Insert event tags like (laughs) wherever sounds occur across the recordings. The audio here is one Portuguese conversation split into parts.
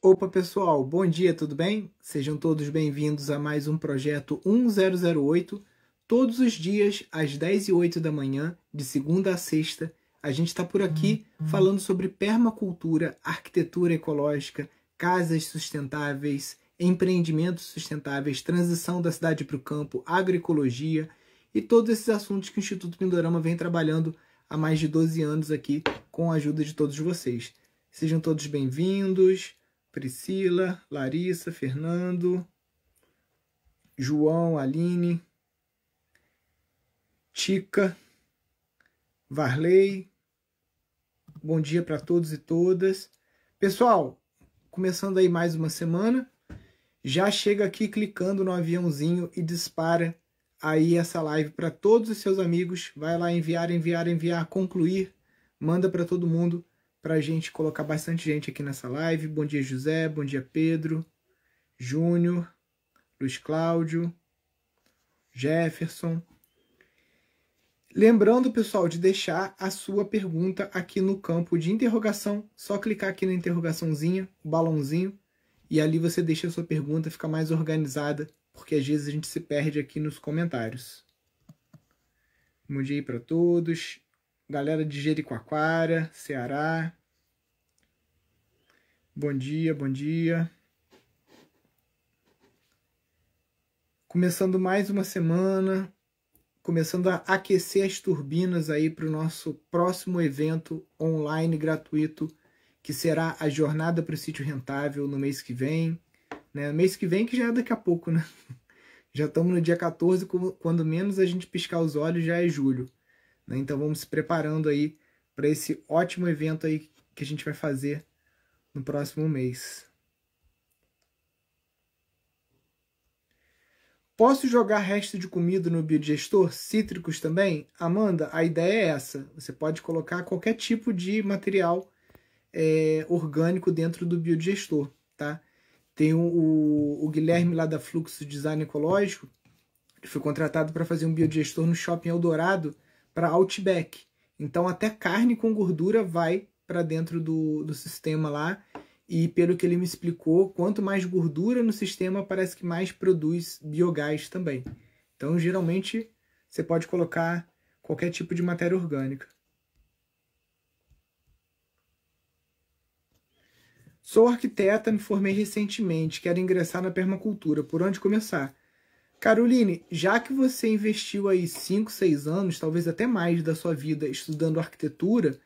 Opa pessoal, bom dia, tudo bem? Sejam todos bem-vindos a mais um projeto 1008. Todos os dias, às 10 e 8 da manhã, de segunda a sexta, a gente está por aqui falando sobre permacultura, arquitetura ecológica, casas sustentáveis, empreendimentos sustentáveis, transição da cidade para o campo, agroecologia e todos esses assuntos que o Instituto Pindorama vem trabalhando há mais de 12 anos aqui com a ajuda de todos vocês. Sejam todos bem-vindos. Priscila, Larissa, Fernando, João, Aline, Tica, Varley. Bom dia para todos e todas. Pessoal, começando aí mais uma semana, já chega aqui clicando no aviãozinho e dispara aí essa live para todos os seus amigos. Vai lá enviar, enviar, enviar, concluir, manda para todo mundo para a gente colocar bastante gente aqui nessa live. Bom dia, José. Bom dia, Pedro. Júnior. Luiz Cláudio. Jefferson. Lembrando, pessoal, de deixar a sua pergunta aqui no campo de interrogação. Só clicar aqui na interrogaçãozinha, o balãozinho, e ali você deixa a sua pergunta, fica mais organizada, porque às vezes a gente se perde aqui nos comentários. Bom dia para todos. Galera de Jericoacoara, Ceará. Bom dia, bom dia. Começando mais uma semana, começando a aquecer as turbinas aí para o nosso próximo evento online gratuito, que será a Jornada para o Sítio Rentável no mês que vem. Né? Mês que vem, que já é daqui a pouco, né? (laughs) Já estamos no dia 14, quando menos a gente piscar os olhos já é julho. Né? Então vamos se preparando aí para esse ótimo evento aí que a gente vai fazer no próximo mês. Posso jogar resto de comida no biodigestor? Cítricos também? Amanda, a ideia é essa. Você pode colocar qualquer tipo de material é, orgânico dentro do biodigestor, tá? Tem o, o, o Guilherme lá da Fluxo Design Ecológico, que foi contratado para fazer um biodigestor no Shopping Eldorado para Outback. Então até carne com gordura vai para dentro do, do sistema lá. E pelo que ele me explicou, quanto mais gordura no sistema, parece que mais produz biogás também. Então, geralmente, você pode colocar qualquer tipo de matéria orgânica. Sou arquiteta, me formei recentemente, quero ingressar na permacultura. Por onde começar? Caroline, já que você investiu aí 5, 6 anos, talvez até mais da sua vida estudando arquitetura,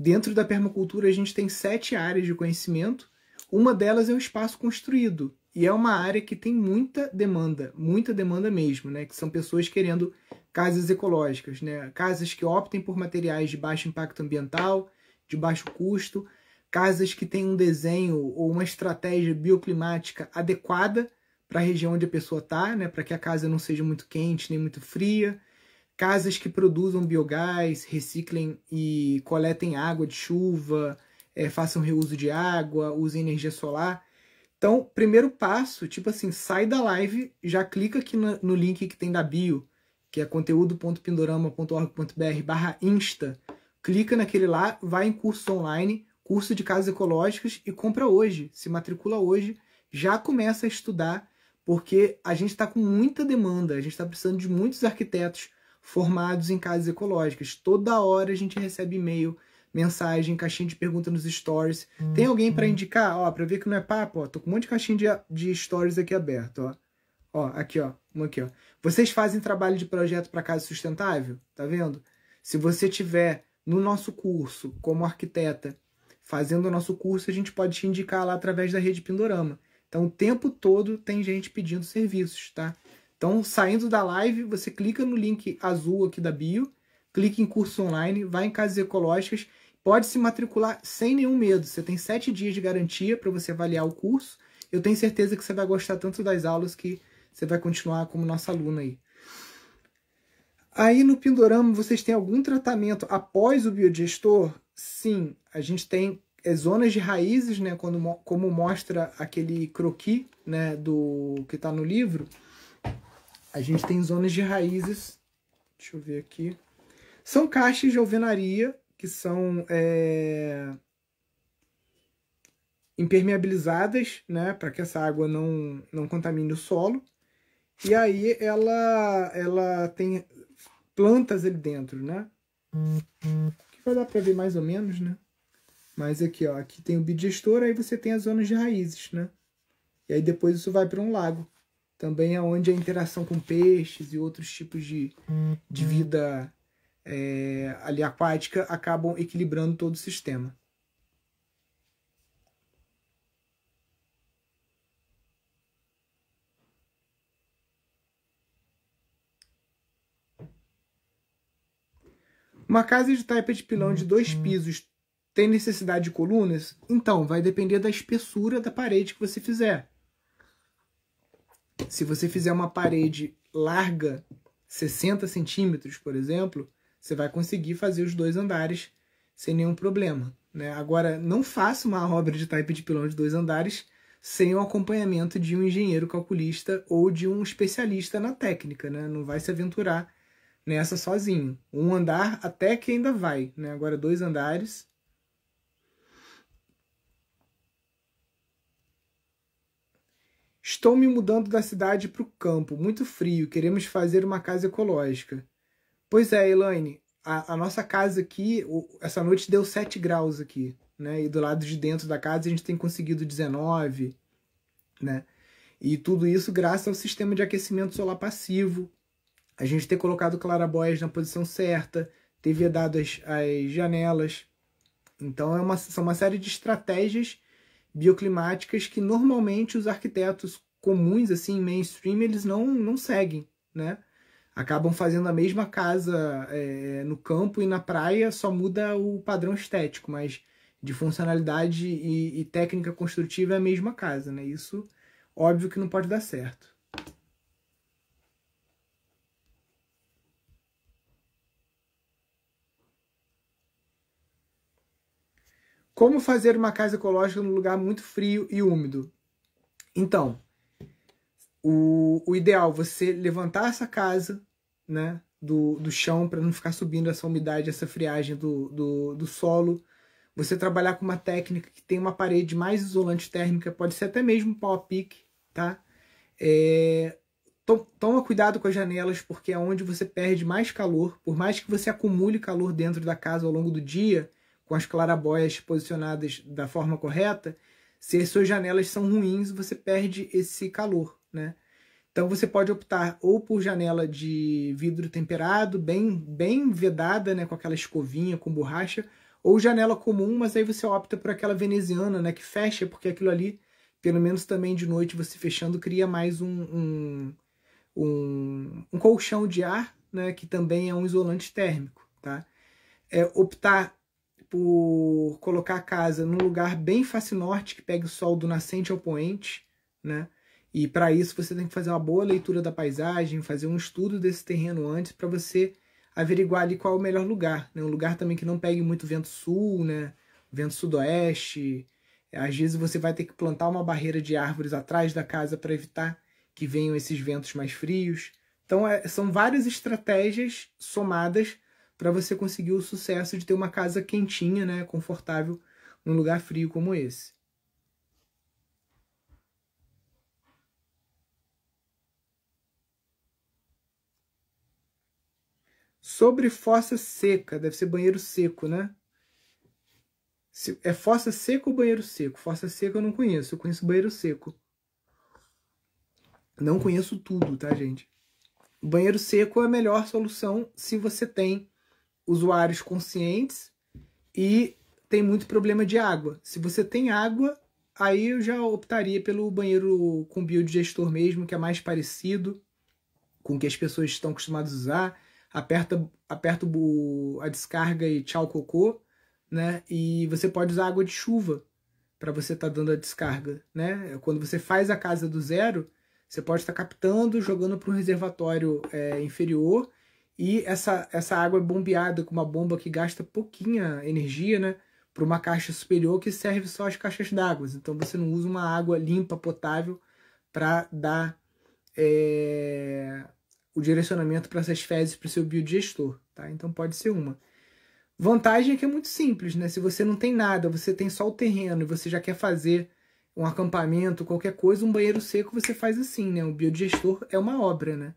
Dentro da permacultura, a gente tem sete áreas de conhecimento. Uma delas é o espaço construído. E é uma área que tem muita demanda, muita demanda mesmo, né? Que são pessoas querendo casas ecológicas, né? Casas que optem por materiais de baixo impacto ambiental, de baixo custo, casas que têm um desenho ou uma estratégia bioclimática adequada para a região onde a pessoa está, né? Para que a casa não seja muito quente nem muito fria, casas que produzam biogás, reciclem e coletem água de chuva, é, façam reuso de água, usem energia solar. Então, primeiro passo, tipo assim, sai da live, já clica aqui no, no link que tem da bio, que é conteúdo.pindorama.org.br barra insta, clica naquele lá, vai em curso online, curso de casas ecológicas e compra hoje, se matricula hoje, já começa a estudar, porque a gente está com muita demanda, a gente está precisando de muitos arquitetos, formados em casas ecológicas. Toda hora a gente recebe e-mail, mensagem, caixinha de pergunta nos stories. Tem alguém para uhum. indicar? Ó, para ver que não é papo, ó, tô com um monte de caixinha de, de stories aqui aberto, ó. Ó, aqui, ó, uma aqui, ó. Vocês fazem trabalho de projeto para casa sustentável? Tá vendo? Se você tiver no nosso curso como arquiteta, fazendo o nosso curso, a gente pode te indicar lá através da rede Pindorama. Então, o tempo todo tem gente pedindo serviços, tá? Então, saindo da live, você clica no link azul aqui da bio, clica em curso online, vai em casas ecológicas, pode se matricular sem nenhum medo. Você tem sete dias de garantia para você avaliar o curso. Eu tenho certeza que você vai gostar tanto das aulas que você vai continuar como nossa aluna aí. Aí no Pindorama, vocês têm algum tratamento após o biodigestor? Sim, a gente tem é, zonas de raízes, né, quando, como mostra aquele croqui né, do, que está no livro a gente tem zonas de raízes. Deixa eu ver aqui. São caixas de alvenaria que são é, impermeabilizadas, né, para que essa água não, não contamine o solo. E aí ela ela tem plantas ali dentro, né? Que vai dar para ver mais ou menos, né? Mas aqui, ó, aqui tem o bidigestor, aí você tem as zonas de raízes, né? E aí depois isso vai para um lago também é onde a interação com peixes e outros tipos de, de uhum. vida é, ali aquática acabam equilibrando todo o sistema. Uma casa de taipa de pilão de dois uhum. pisos tem necessidade de colunas? Então, vai depender da espessura da parede que você fizer. Se você fizer uma parede larga, 60 centímetros, por exemplo, você vai conseguir fazer os dois andares sem nenhum problema. Né? Agora, não faça uma obra de type de pilão de dois andares sem o acompanhamento de um engenheiro calculista ou de um especialista na técnica. Né? Não vai se aventurar nessa sozinho. Um andar até que ainda vai. Né? Agora, dois andares Estou me mudando da cidade para o campo, muito frio, queremos fazer uma casa ecológica. Pois é, Elaine, a, a nossa casa aqui, o, essa noite deu 7 graus aqui, né? E do lado de dentro da casa a gente tem conseguido 19, né? E tudo isso graças ao sistema de aquecimento solar passivo, a gente ter colocado clarabóias na posição certa, ter vedado as, as janelas. Então é uma, são uma série de estratégias bioclimáticas que normalmente os arquitetos comuns, assim, mainstream, eles não, não seguem, né? Acabam fazendo a mesma casa é, no campo e na praia, só muda o padrão estético, mas de funcionalidade e, e técnica construtiva é a mesma casa, né? Isso, óbvio que não pode dar certo. Como fazer uma casa ecológica num lugar muito frio e úmido? Então, o, o ideal é você levantar essa casa né, do, do chão para não ficar subindo essa umidade, essa friagem do, do, do solo. Você trabalhar com uma técnica que tem uma parede mais isolante térmica, pode ser até mesmo pau a pique, tá? É, toma cuidado com as janelas, porque é onde você perde mais calor. Por mais que você acumule calor dentro da casa ao longo do dia, com as clarabóias posicionadas da forma correta, se as suas janelas são ruins, você perde esse calor, né? Então você pode optar ou por janela de vidro temperado, bem bem vedada, né, com aquela escovinha com borracha, ou janela comum, mas aí você opta por aquela veneziana, né, que fecha, porque aquilo ali, pelo menos também de noite você fechando, cria mais um, um, um, um colchão de ar, né, que também é um isolante térmico, tá? É, optar por colocar a casa num lugar bem face norte, que pegue o sol do nascente ao poente, né? E para isso você tem que fazer uma boa leitura da paisagem, fazer um estudo desse terreno antes para você averiguar ali qual é o melhor lugar, né? Um lugar também que não pegue muito vento sul, né? Vento sudoeste. Às vezes você vai ter que plantar uma barreira de árvores atrás da casa para evitar que venham esses ventos mais frios. Então, é, são várias estratégias somadas para você conseguir o sucesso de ter uma casa quentinha, né, confortável, num lugar frio como esse. Sobre fossa seca, deve ser banheiro seco, né? É fossa seca ou banheiro seco? Fossa seca eu não conheço, eu conheço banheiro seco. Não conheço tudo, tá, gente? Banheiro seco é a melhor solução se você tem usuários conscientes e tem muito problema de água. Se você tem água, aí eu já optaria pelo banheiro com biodigestor mesmo, que é mais parecido com o que as pessoas estão acostumadas a usar. Aperta, aperta a descarga e tchau cocô, né? E você pode usar água de chuva para você estar tá dando a descarga, né? Quando você faz a casa do zero, você pode estar tá captando, jogando para um reservatório é, inferior e essa, essa água é bombeada com uma bomba que gasta pouquinha energia, né? Para uma caixa superior que serve só as caixas d'água. Então você não usa uma água limpa, potável, para dar é, o direcionamento para essas fezes para o seu biodigestor. Tá? Então pode ser uma. Vantagem é que é muito simples, né? Se você não tem nada, você tem só o terreno e você já quer fazer um acampamento, qualquer coisa, um banheiro seco, você faz assim, né? O biodigestor é uma obra, né?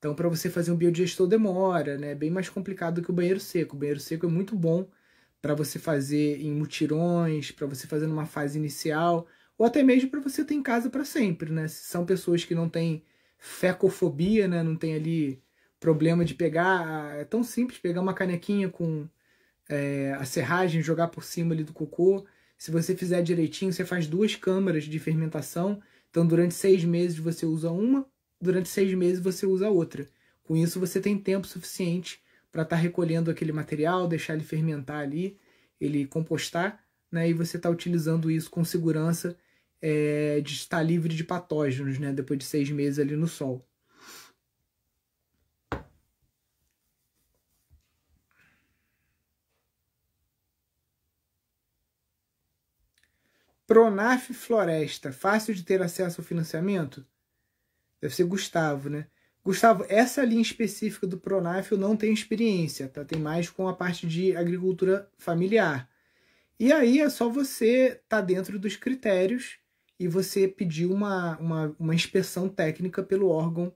Então, para você fazer um biodigestor demora, né? É bem mais complicado que o banheiro seco. O banheiro seco é muito bom para você fazer em mutirões, para você fazer numa fase inicial, ou até mesmo para você ter em casa para sempre, né? Se são pessoas que não têm fecofobia, né? Não tem ali problema de pegar. É tão simples pegar uma canequinha com é, a serragem, jogar por cima ali do cocô. Se você fizer direitinho, você faz duas câmaras de fermentação. Então, durante seis meses, você usa uma durante seis meses você usa outra. Com isso, você tem tempo suficiente para estar tá recolhendo aquele material, deixar ele fermentar ali, ele compostar, né? E você está utilizando isso com segurança é, de estar livre de patógenos, né? Depois de seis meses ali no sol. Pronaf Floresta, fácil de ter acesso ao financiamento? Deve ser Gustavo, né? Gustavo, essa linha específica do Pronaf eu não tenho experiência, tá? Tem mais com a parte de agricultura familiar. E aí é só você tá dentro dos critérios e você pedir uma, uma, uma inspeção técnica pelo órgão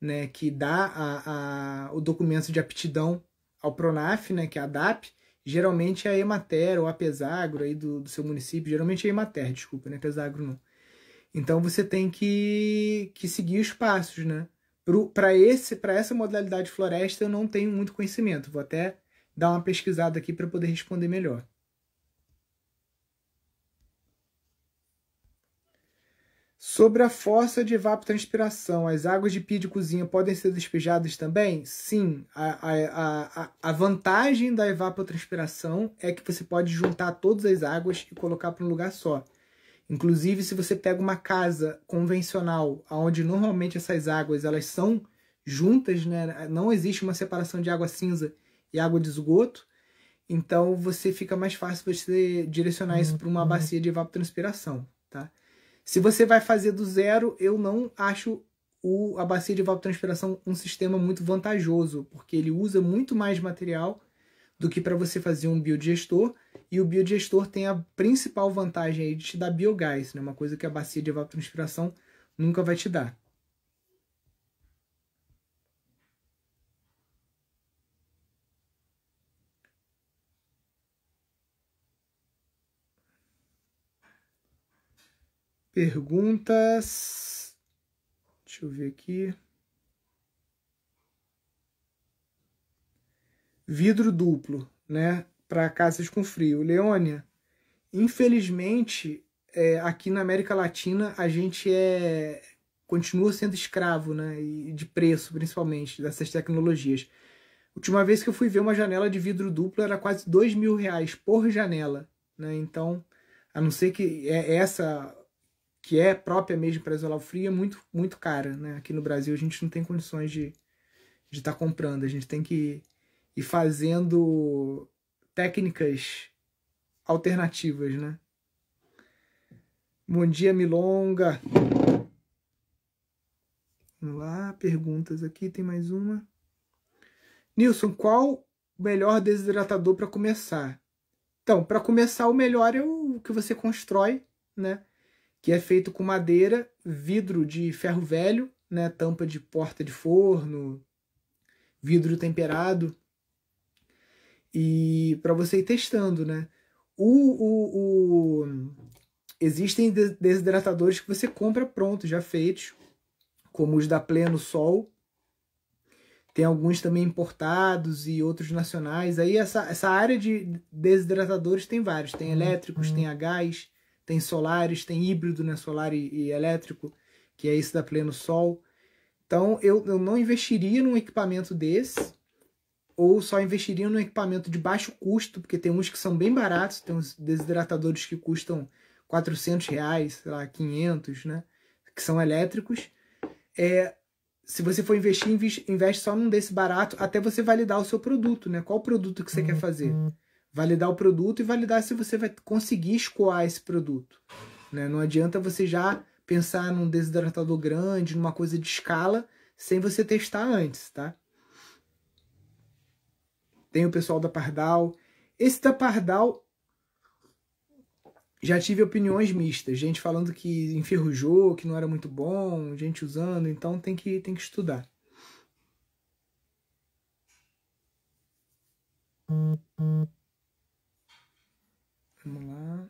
né, que dá a, a, o documento de aptidão ao Pronaf, né, que é a DAP, geralmente é a Emater ou a Pesagro aí do, do seu município, geralmente é a Emater, desculpa, né, Pesagro não. Então você tem que, que seguir os passos, né? Para esse para essa modalidade floresta eu não tenho muito conhecimento. Vou até dar uma pesquisada aqui para poder responder melhor. Sobre a fossa de evapotranspiração, as águas de pia de cozinha podem ser despejadas também? Sim, a, a, a, a vantagem da evapotranspiração é que você pode juntar todas as águas e colocar para um lugar só. Inclusive, se você pega uma casa convencional, onde normalmente essas águas elas são juntas, né? não existe uma separação de água cinza e água de esgoto, então você fica mais fácil você direcionar isso para uma uhum. bacia de evapotranspiração. Tá? Se você vai fazer do zero, eu não acho o, a bacia de evapotranspiração um sistema muito vantajoso, porque ele usa muito mais material do que para você fazer um biodigestor. E o biodigestor tem a principal vantagem aí de te dar biogás, né? uma coisa que a bacia de evapotranspiração nunca vai te dar. Perguntas. Deixa eu ver aqui. vidro duplo, né, para casas com frio. Leônia, infelizmente, é, aqui na América Latina a gente é continua sendo escravo, né, e de preço principalmente dessas tecnologias. Última vez que eu fui ver uma janela de vidro duplo era quase dois mil reais por janela, né? Então, a não ser que é essa que é própria mesmo para isolar o frio é muito muito cara, né? Aqui no Brasil a gente não tem condições de de estar tá comprando, a gente tem que e fazendo técnicas alternativas, né? Bom dia, Milonga. Vamos lá, perguntas aqui, tem mais uma. Nilson, qual o melhor desidratador para começar? Então, para começar, o melhor é o que você constrói, né? Que é feito com madeira, vidro de ferro velho, né? Tampa de porta de forno, vidro temperado e para você ir testando, né? O, o, o... Existem desidratadores que você compra pronto, já feitos, como os da Pleno Sol. Tem alguns também importados e outros nacionais. Aí essa, essa área de desidratadores tem vários. Tem uhum, elétricos, uhum. tem a gás, tem solares, tem híbrido, né? Solar e, e elétrico, que é esse da Pleno Sol. Então eu, eu não investiria num equipamento desse ou só investiriam no equipamento de baixo custo, porque tem uns que são bem baratos, tem uns desidratadores que custam 400 reais, sei lá, 500, né? Que são elétricos. É, se você for investir, investe só num desse barato, até você validar o seu produto, né? Qual produto que você uhum. quer fazer? Uhum. Validar o produto e validar se você vai conseguir escoar esse produto. Né? Não adianta você já pensar num desidratador grande, numa coisa de escala, sem você testar antes, tá? tem o pessoal da Pardal. Esse da Pardal já tive opiniões mistas, gente falando que enferrujou, que não era muito bom, gente usando, então tem que tem que estudar. Vamos lá.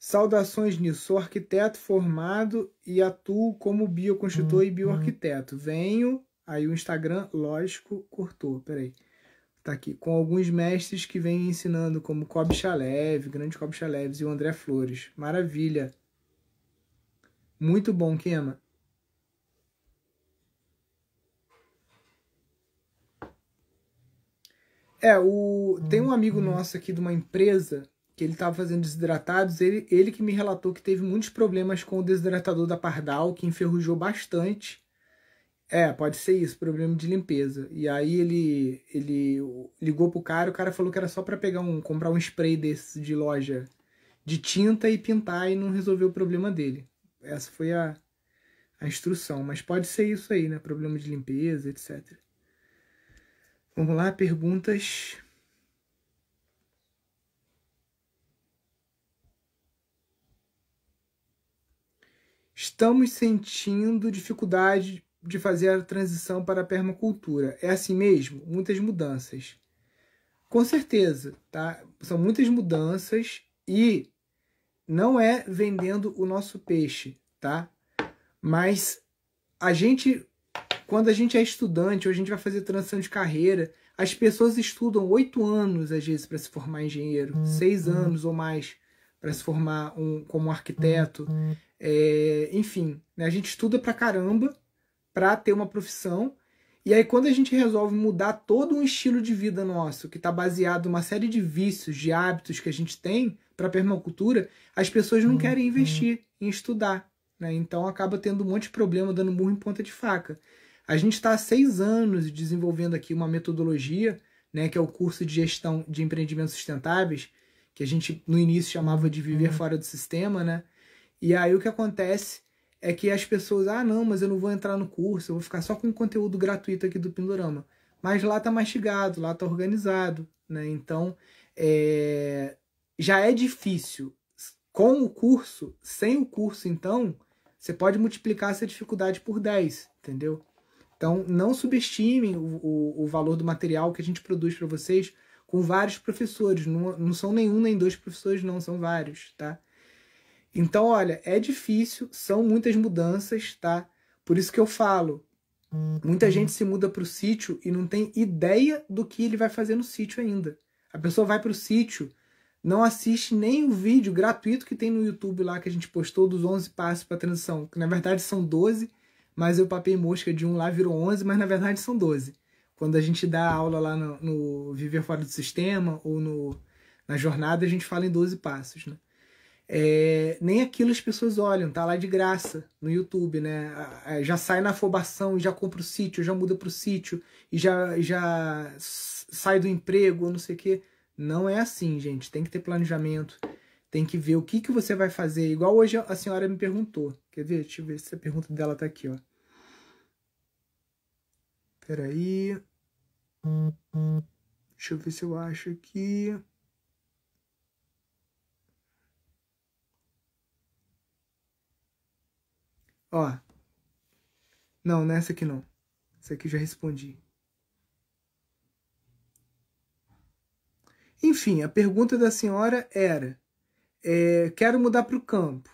Saudações, Nilson. Sou arquiteto formado e atuo como bioconstrutor e uhum. bioarquiteto. Venho Aí o Instagram, lógico, cortou. Peraí. Tá aqui. Com alguns mestres que vêm ensinando, como Kobe Chalev, grande Kobe Chalev e o André Flores. Maravilha. Muito bom, Kema. É, o... tem um amigo nosso aqui de uma empresa que ele estava fazendo desidratados, ele, ele que me relatou que teve muitos problemas com o desidratador da Pardal, que enferrujou bastante. É, pode ser isso, problema de limpeza. E aí ele, ele ligou pro cara, o cara falou que era só para pegar um, comprar um spray desse de loja de tinta e pintar e não resolveu o problema dele. Essa foi a, a instrução, mas pode ser isso aí, né? Problema de limpeza, etc. Vamos lá, perguntas. Estamos sentindo dificuldade de fazer a transição para a permacultura. É assim mesmo? Muitas mudanças. Com certeza, tá? São muitas mudanças e não é vendendo o nosso peixe, tá? Mas a gente, quando a gente é estudante ou a gente vai fazer transição de carreira, as pessoas estudam oito anos, às vezes, para se formar engenheiro, uhum. seis uhum. anos ou mais para se formar um, como arquiteto. Uhum. É, enfim, né? a gente estuda pra caramba para ter uma profissão. E aí, quando a gente resolve mudar todo um estilo de vida nosso, que está baseado numa série de vícios, de hábitos que a gente tem para permacultura, as pessoas não hum, querem uhum. investir hum. em estudar. Né? Então, acaba tendo um monte de problema, dando burro em ponta de faca. A gente está há seis anos desenvolvendo aqui uma metodologia, né, que é o curso de gestão de empreendimentos sustentáveis, que a gente no início chamava de viver hum. fora do sistema, né? E aí o que acontece é que as pessoas, ah, não, mas eu não vou entrar no curso, eu vou ficar só com o conteúdo gratuito aqui do Pindorama. Mas lá tá mastigado, lá tá organizado, né? Então, é... já é difícil. Com o curso, sem o curso, então, você pode multiplicar essa dificuldade por 10, entendeu? Então, não subestimem o, o, o valor do material que a gente produz para vocês com vários professores. Não, não são nenhum nem dois professores, não, são vários, tá? Então, olha, é difícil, são muitas mudanças, tá? Por isso que eu falo, muita uhum. gente se muda para o sítio e não tem ideia do que ele vai fazer no sítio ainda. A pessoa vai para o sítio, não assiste nem o vídeo gratuito que tem no YouTube lá que a gente postou dos 11 passos para transição, que na verdade são 12, mas eu papei mosca de um lá, virou 11, mas na verdade são 12. Quando a gente dá aula lá no, no Viver Fora do Sistema ou no, na jornada, a gente fala em 12 passos, né? é, nem aquilo as pessoas olham, tá lá de graça no YouTube, né? Já sai na afobação, já compra o sítio, já muda pro sítio, e já, já sai do emprego, ou não sei o quê. Não é assim, gente. Tem que ter planejamento, tem que ver o que, que você vai fazer. Igual hoje a senhora me perguntou. Quer ver? Deixa eu ver se a pergunta dela tá aqui, ó. Peraí. Deixa eu ver se eu acho aqui. Ó. Não, nessa aqui não. Essa aqui eu já respondi. Enfim, a pergunta da senhora era: é, quero mudar para o campo.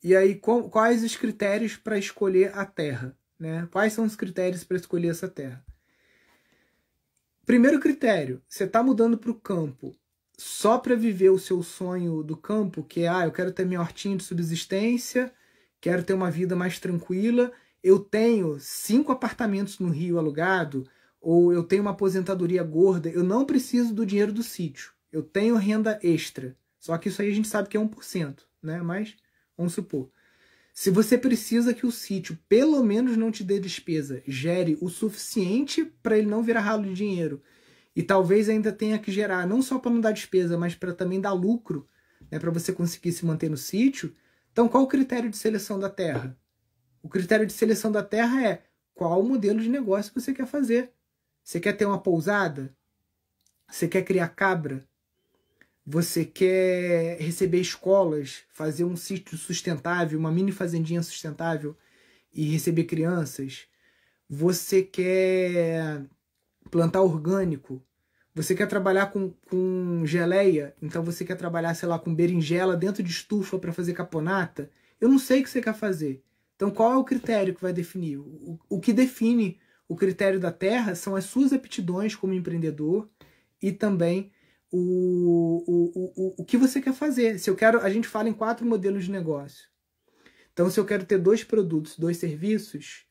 E aí, quais os critérios para escolher a terra? Né? Quais são os critérios para escolher essa terra? Primeiro critério: você está mudando para o campo só para viver o seu sonho do campo, que é, ah, eu quero ter minha hortinha de subsistência, quero ter uma vida mais tranquila, eu tenho cinco apartamentos no Rio alugado, ou eu tenho uma aposentadoria gorda, eu não preciso do dinheiro do sítio, eu tenho renda extra. Só que isso aí a gente sabe que é 1%, né? Mas vamos supor. Se você precisa que o sítio pelo menos não te dê despesa, gere o suficiente para ele não virar ralo de dinheiro. E talvez ainda tenha que gerar, não só para não dar despesa, mas para também dar lucro, né? para você conseguir se manter no sítio então, qual o critério de seleção da terra? O critério de seleção da terra é qual modelo de negócio você quer fazer. Você quer ter uma pousada? Você quer criar cabra? Você quer receber escolas, fazer um sítio sustentável, uma mini fazendinha sustentável e receber crianças? Você quer plantar orgânico? Você quer trabalhar com, com geleia, então você quer trabalhar, sei lá, com berinjela dentro de estufa para fazer caponata. Eu não sei o que você quer fazer. Então, qual é o critério que vai definir? O, o que define o critério da terra são as suas aptidões como empreendedor e também o, o, o, o que você quer fazer. Se eu quero, a gente fala em quatro modelos de negócio. Então, se eu quero ter dois produtos, dois serviços,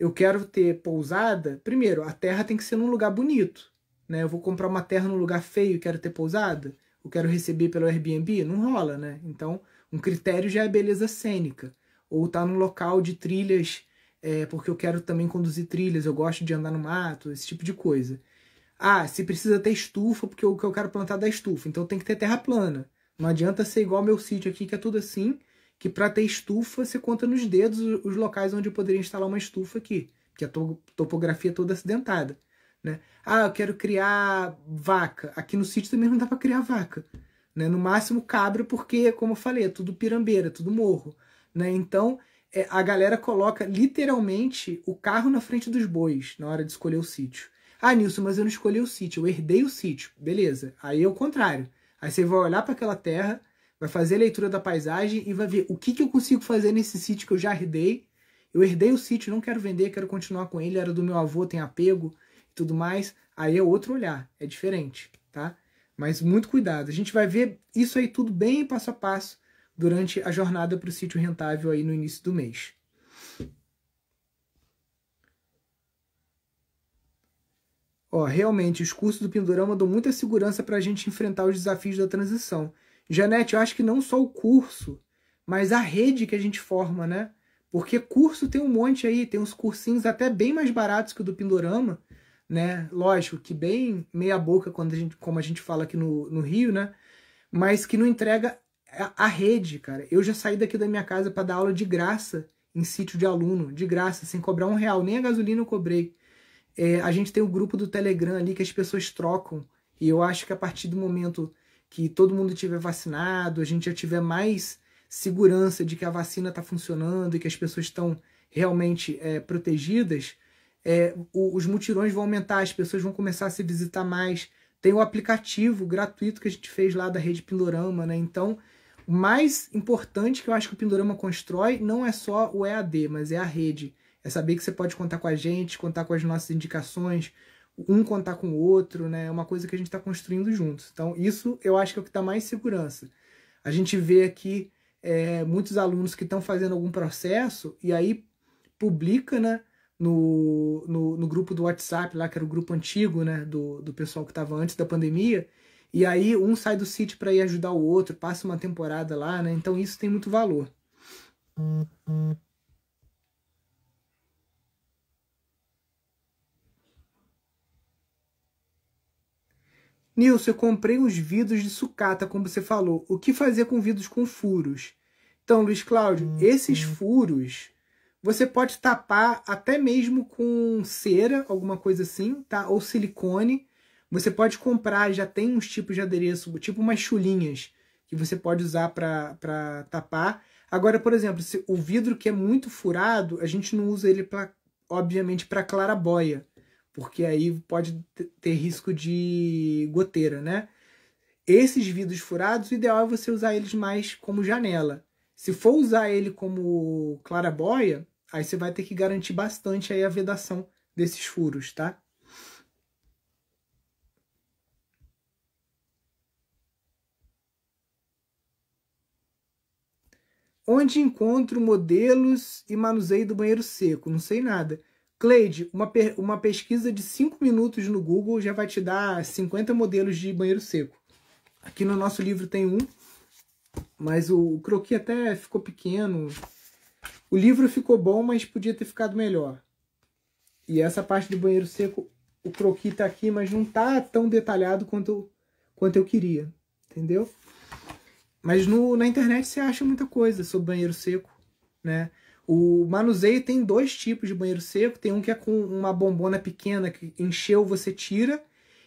eu quero ter pousada. Primeiro, a terra tem que ser num lugar bonito. Né? Eu vou comprar uma terra num lugar feio e quero ter pousada? Eu quero receber pelo Airbnb? Não rola, né? Então, um critério já é beleza cênica. Ou tá num local de trilhas, é, porque eu quero também conduzir trilhas, eu gosto de andar no mato, esse tipo de coisa. Ah, se precisa ter estufa, porque o que eu quero plantar da estufa. Então tem que ter terra plana. Não adianta ser igual ao meu sítio aqui, que é tudo assim, que para ter estufa você conta nos dedos os locais onde eu poderia instalar uma estufa aqui, que a topografia é toda acidentada. Né? Ah, eu quero criar vaca. Aqui no sítio também não dá para criar vaca. Né? No máximo cabra, porque, como eu falei, é tudo pirambeira, é tudo morro. Né? Então, é, a galera coloca literalmente o carro na frente dos bois na hora de escolher o sítio. Ah, Nilson, mas eu não escolhi o sítio, eu herdei o sítio. Beleza, aí é o contrário. Aí você vai olhar para aquela terra, vai fazer a leitura da paisagem e vai ver o que, que eu consigo fazer nesse sítio que eu já herdei. Eu herdei o sítio, não quero vender, quero continuar com ele, era do meu avô, tem apego tudo mais, aí é outro olhar, é diferente, tá? Mas muito cuidado. A gente vai ver isso aí tudo bem passo a passo durante a jornada para o sítio rentável aí no início do mês. Ó, realmente, os cursos do Pindorama dão muita segurança para a gente enfrentar os desafios da transição. Janete, eu acho que não só o curso, mas a rede que a gente forma, né? Porque curso tem um monte aí, tem uns cursinhos até bem mais baratos que o do Pindorama, né? Lógico que bem meia boca quando a gente, como a gente fala aqui no, no Rio, né? Mas que não entrega a, a rede, cara. Eu já saí daqui da minha casa para dar aula de graça em sítio de aluno, de graça, sem cobrar um real, nem a gasolina eu cobrei. É, a gente tem o um grupo do Telegram ali que as pessoas trocam. E eu acho que a partir do momento que todo mundo tiver vacinado, a gente já tiver mais segurança de que a vacina está funcionando e que as pessoas estão realmente é, protegidas, é, os mutirões vão aumentar, as pessoas vão começar a se visitar mais. Tem o aplicativo gratuito que a gente fez lá da rede Pindorama, né? Então, o mais importante que eu acho que o Pindorama constrói não é só o EAD, mas é a rede. É saber que você pode contar com a gente, contar com as nossas indicações, um contar com o outro, né? É uma coisa que a gente está construindo juntos. Então, isso eu acho que é o que dá tá mais segurança. A gente vê aqui é, muitos alunos que estão fazendo algum processo e aí publica, né? no, no, no, grupo do WhatsApp lá, que era o grupo antigo, né, do, do pessoal que estava antes da pandemia. E aí um sai do sítio para ir ajudar o outro, passa uma temporada lá, né? Então isso tem muito valor. Nilson, eu comprei uns vidros de sucata, como você falou. O que fazer com vidros com furos? Então, Luiz Cláudio, hum, esses hum. furos você pode tapar até mesmo com cera, alguma coisa assim, tá? Ou silicone. Você pode comprar, já tem uns tipos de adereço, tipo umas chulinhas que você pode usar para tapar. Agora, por exemplo, se o vidro que é muito furado, a gente não usa ele, pra, obviamente, para clarabóia, porque aí pode ter risco de goteira, né? Esses vidros furados, o ideal é você usar eles mais como janela. Se for usar ele como clarabóia, Aí você vai ter que garantir bastante aí a vedação desses furos, tá? Onde encontro modelos e manuseio do banheiro seco? Não sei nada. Cleide, uma, uma pesquisa de 5 minutos no Google já vai te dar 50 modelos de banheiro seco. Aqui no nosso livro tem um, mas o, o croqui até ficou pequeno, o livro ficou bom, mas podia ter ficado melhor. E essa parte do banheiro seco, o croqui tá aqui, mas não tá tão detalhado quanto eu, quanto eu queria, entendeu? Mas no, na internet você acha muita coisa sobre banheiro seco, né? O manuseio tem dois tipos de banheiro seco. Tem um que é com uma bombona pequena que encheu, você tira.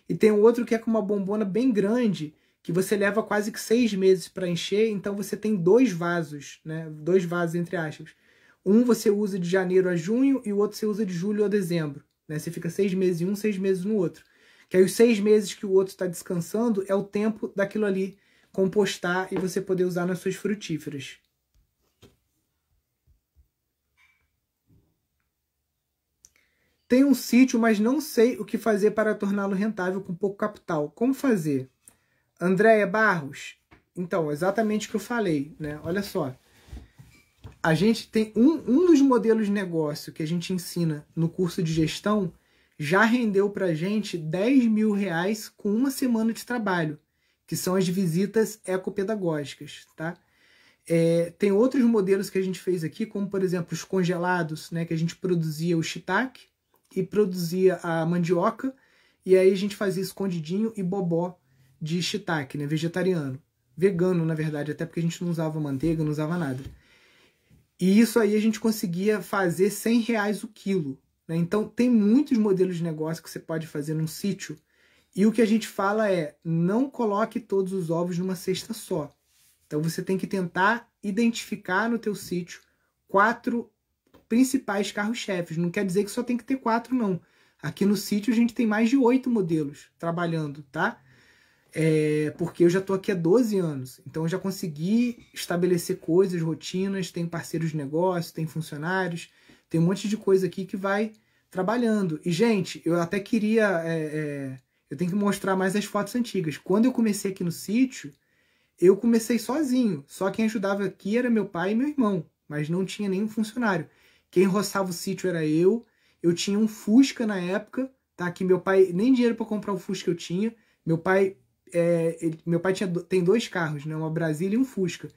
E tem outro que é com uma bombona bem grande, que você leva quase que seis meses para encher. Então você tem dois vasos, né? Dois vasos, entre aspas. Um você usa de janeiro a junho e o outro você usa de julho a dezembro. Né? Você fica seis meses em um, seis meses no outro. Que aí os seis meses que o outro está descansando é o tempo daquilo ali compostar e você poder usar nas suas frutíferas. tem um sítio, mas não sei o que fazer para torná-lo rentável com pouco capital. Como fazer? Andréia Barros? Então, exatamente o que eu falei, né? Olha só a gente tem um, um dos modelos de negócio que a gente ensina no curso de gestão já rendeu para a gente 10 mil reais com uma semana de trabalho, que são as visitas ecopedagógicas, tá? É, tem outros modelos que a gente fez aqui, como por exemplo os congelados, né, que a gente produzia o shiitake e produzia a mandioca, e aí a gente fazia escondidinho e bobó de shiitake, né, vegetariano. Vegano, na verdade, até porque a gente não usava manteiga, não usava nada. E isso aí a gente conseguia fazer 100 reais o quilo. Né? Então tem muitos modelos de negócio que você pode fazer num sítio. E o que a gente fala é não coloque todos os ovos numa cesta só. Então você tem que tentar identificar no teu sítio quatro principais carros-chefes. Não quer dizer que só tem que ter quatro, não. Aqui no sítio a gente tem mais de oito modelos trabalhando, tá? É, porque eu já estou aqui há 12 anos, então eu já consegui estabelecer coisas, rotinas, tem parceiros de negócio, tem funcionários, tem um monte de coisa aqui que vai trabalhando. E, gente, eu até queria. É, é, eu tenho que mostrar mais as fotos antigas. Quando eu comecei aqui no sítio, eu comecei sozinho. Só quem ajudava aqui era meu pai e meu irmão, mas não tinha nenhum funcionário. Quem roçava o sítio era eu. Eu tinha um Fusca na época, tá? Que meu pai, nem dinheiro para comprar o Fusca eu tinha. Meu pai é, ele, meu pai tinha, tem dois carros, né? Uma Brasília e um Fusca.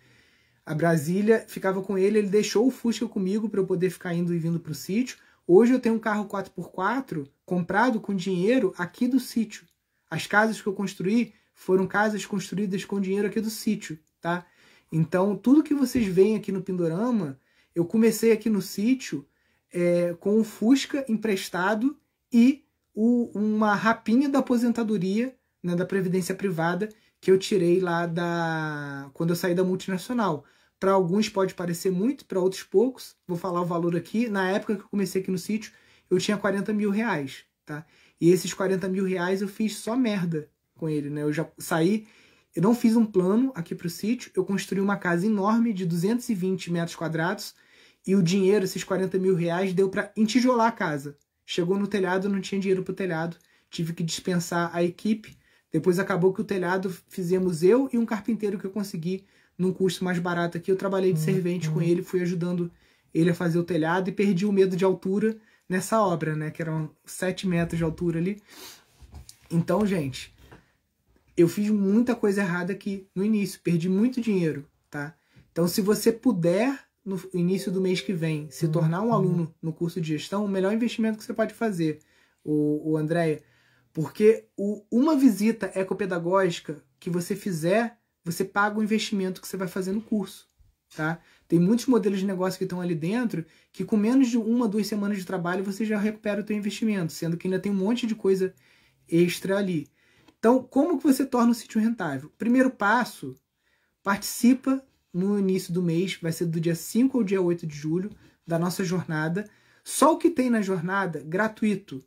A Brasília ficava com ele, ele deixou o Fusca comigo para eu poder ficar indo e vindo para o sítio. Hoje eu tenho um carro 4x4 comprado com dinheiro aqui do sítio. As casas que eu construí foram casas construídas com dinheiro aqui do sítio, tá? Então, tudo que vocês veem aqui no Pindorama, eu comecei aqui no sítio é, com o Fusca emprestado e o, uma rapinha da aposentadoria né, da previdência privada que eu tirei lá da quando eu saí da multinacional. Para alguns pode parecer muito, para outros poucos. Vou falar o valor aqui. Na época que eu comecei aqui no sítio, eu tinha 40 mil reais, tá? E esses 40 mil reais eu fiz só merda com ele, né? Eu já saí, eu não fiz um plano aqui para o sítio. Eu construí uma casa enorme de 220 metros quadrados e o dinheiro, esses 40 mil reais, deu para entijolar a casa. Chegou no telhado, não tinha dinheiro para o telhado. Tive que dispensar a equipe depois acabou que o telhado fizemos eu e um carpinteiro que eu consegui num custo mais barato aqui. Eu trabalhei de hum, servente uhum. com hum. ele, fui ajudando ele a fazer o telhado e perdi o medo de altura nessa obra, né? Que eram 7 metros de altura ali. Então, gente, eu fiz muita coisa errada aqui no início, perdi muito dinheiro, tá? Então, se você puder, no início do mês que vem, se hum, tornar um aluno no curso de gestão, o melhor investimento que você pode fazer, o, o Andréia, porque o, uma visita ecopedagógica que você fizer, você paga o investimento que você vai fazer no curso. Tá? Tem muitos modelos de negócio que estão ali dentro que com menos de uma, duas semanas de trabalho você já recupera o seu investimento, sendo que ainda tem um monte de coisa extra ali. Então, como que você torna o sítio rentável? Primeiro passo, participa no início do mês, vai ser do dia 5 ao dia 8 de julho, da nossa jornada. Só o que tem na jornada, gratuito,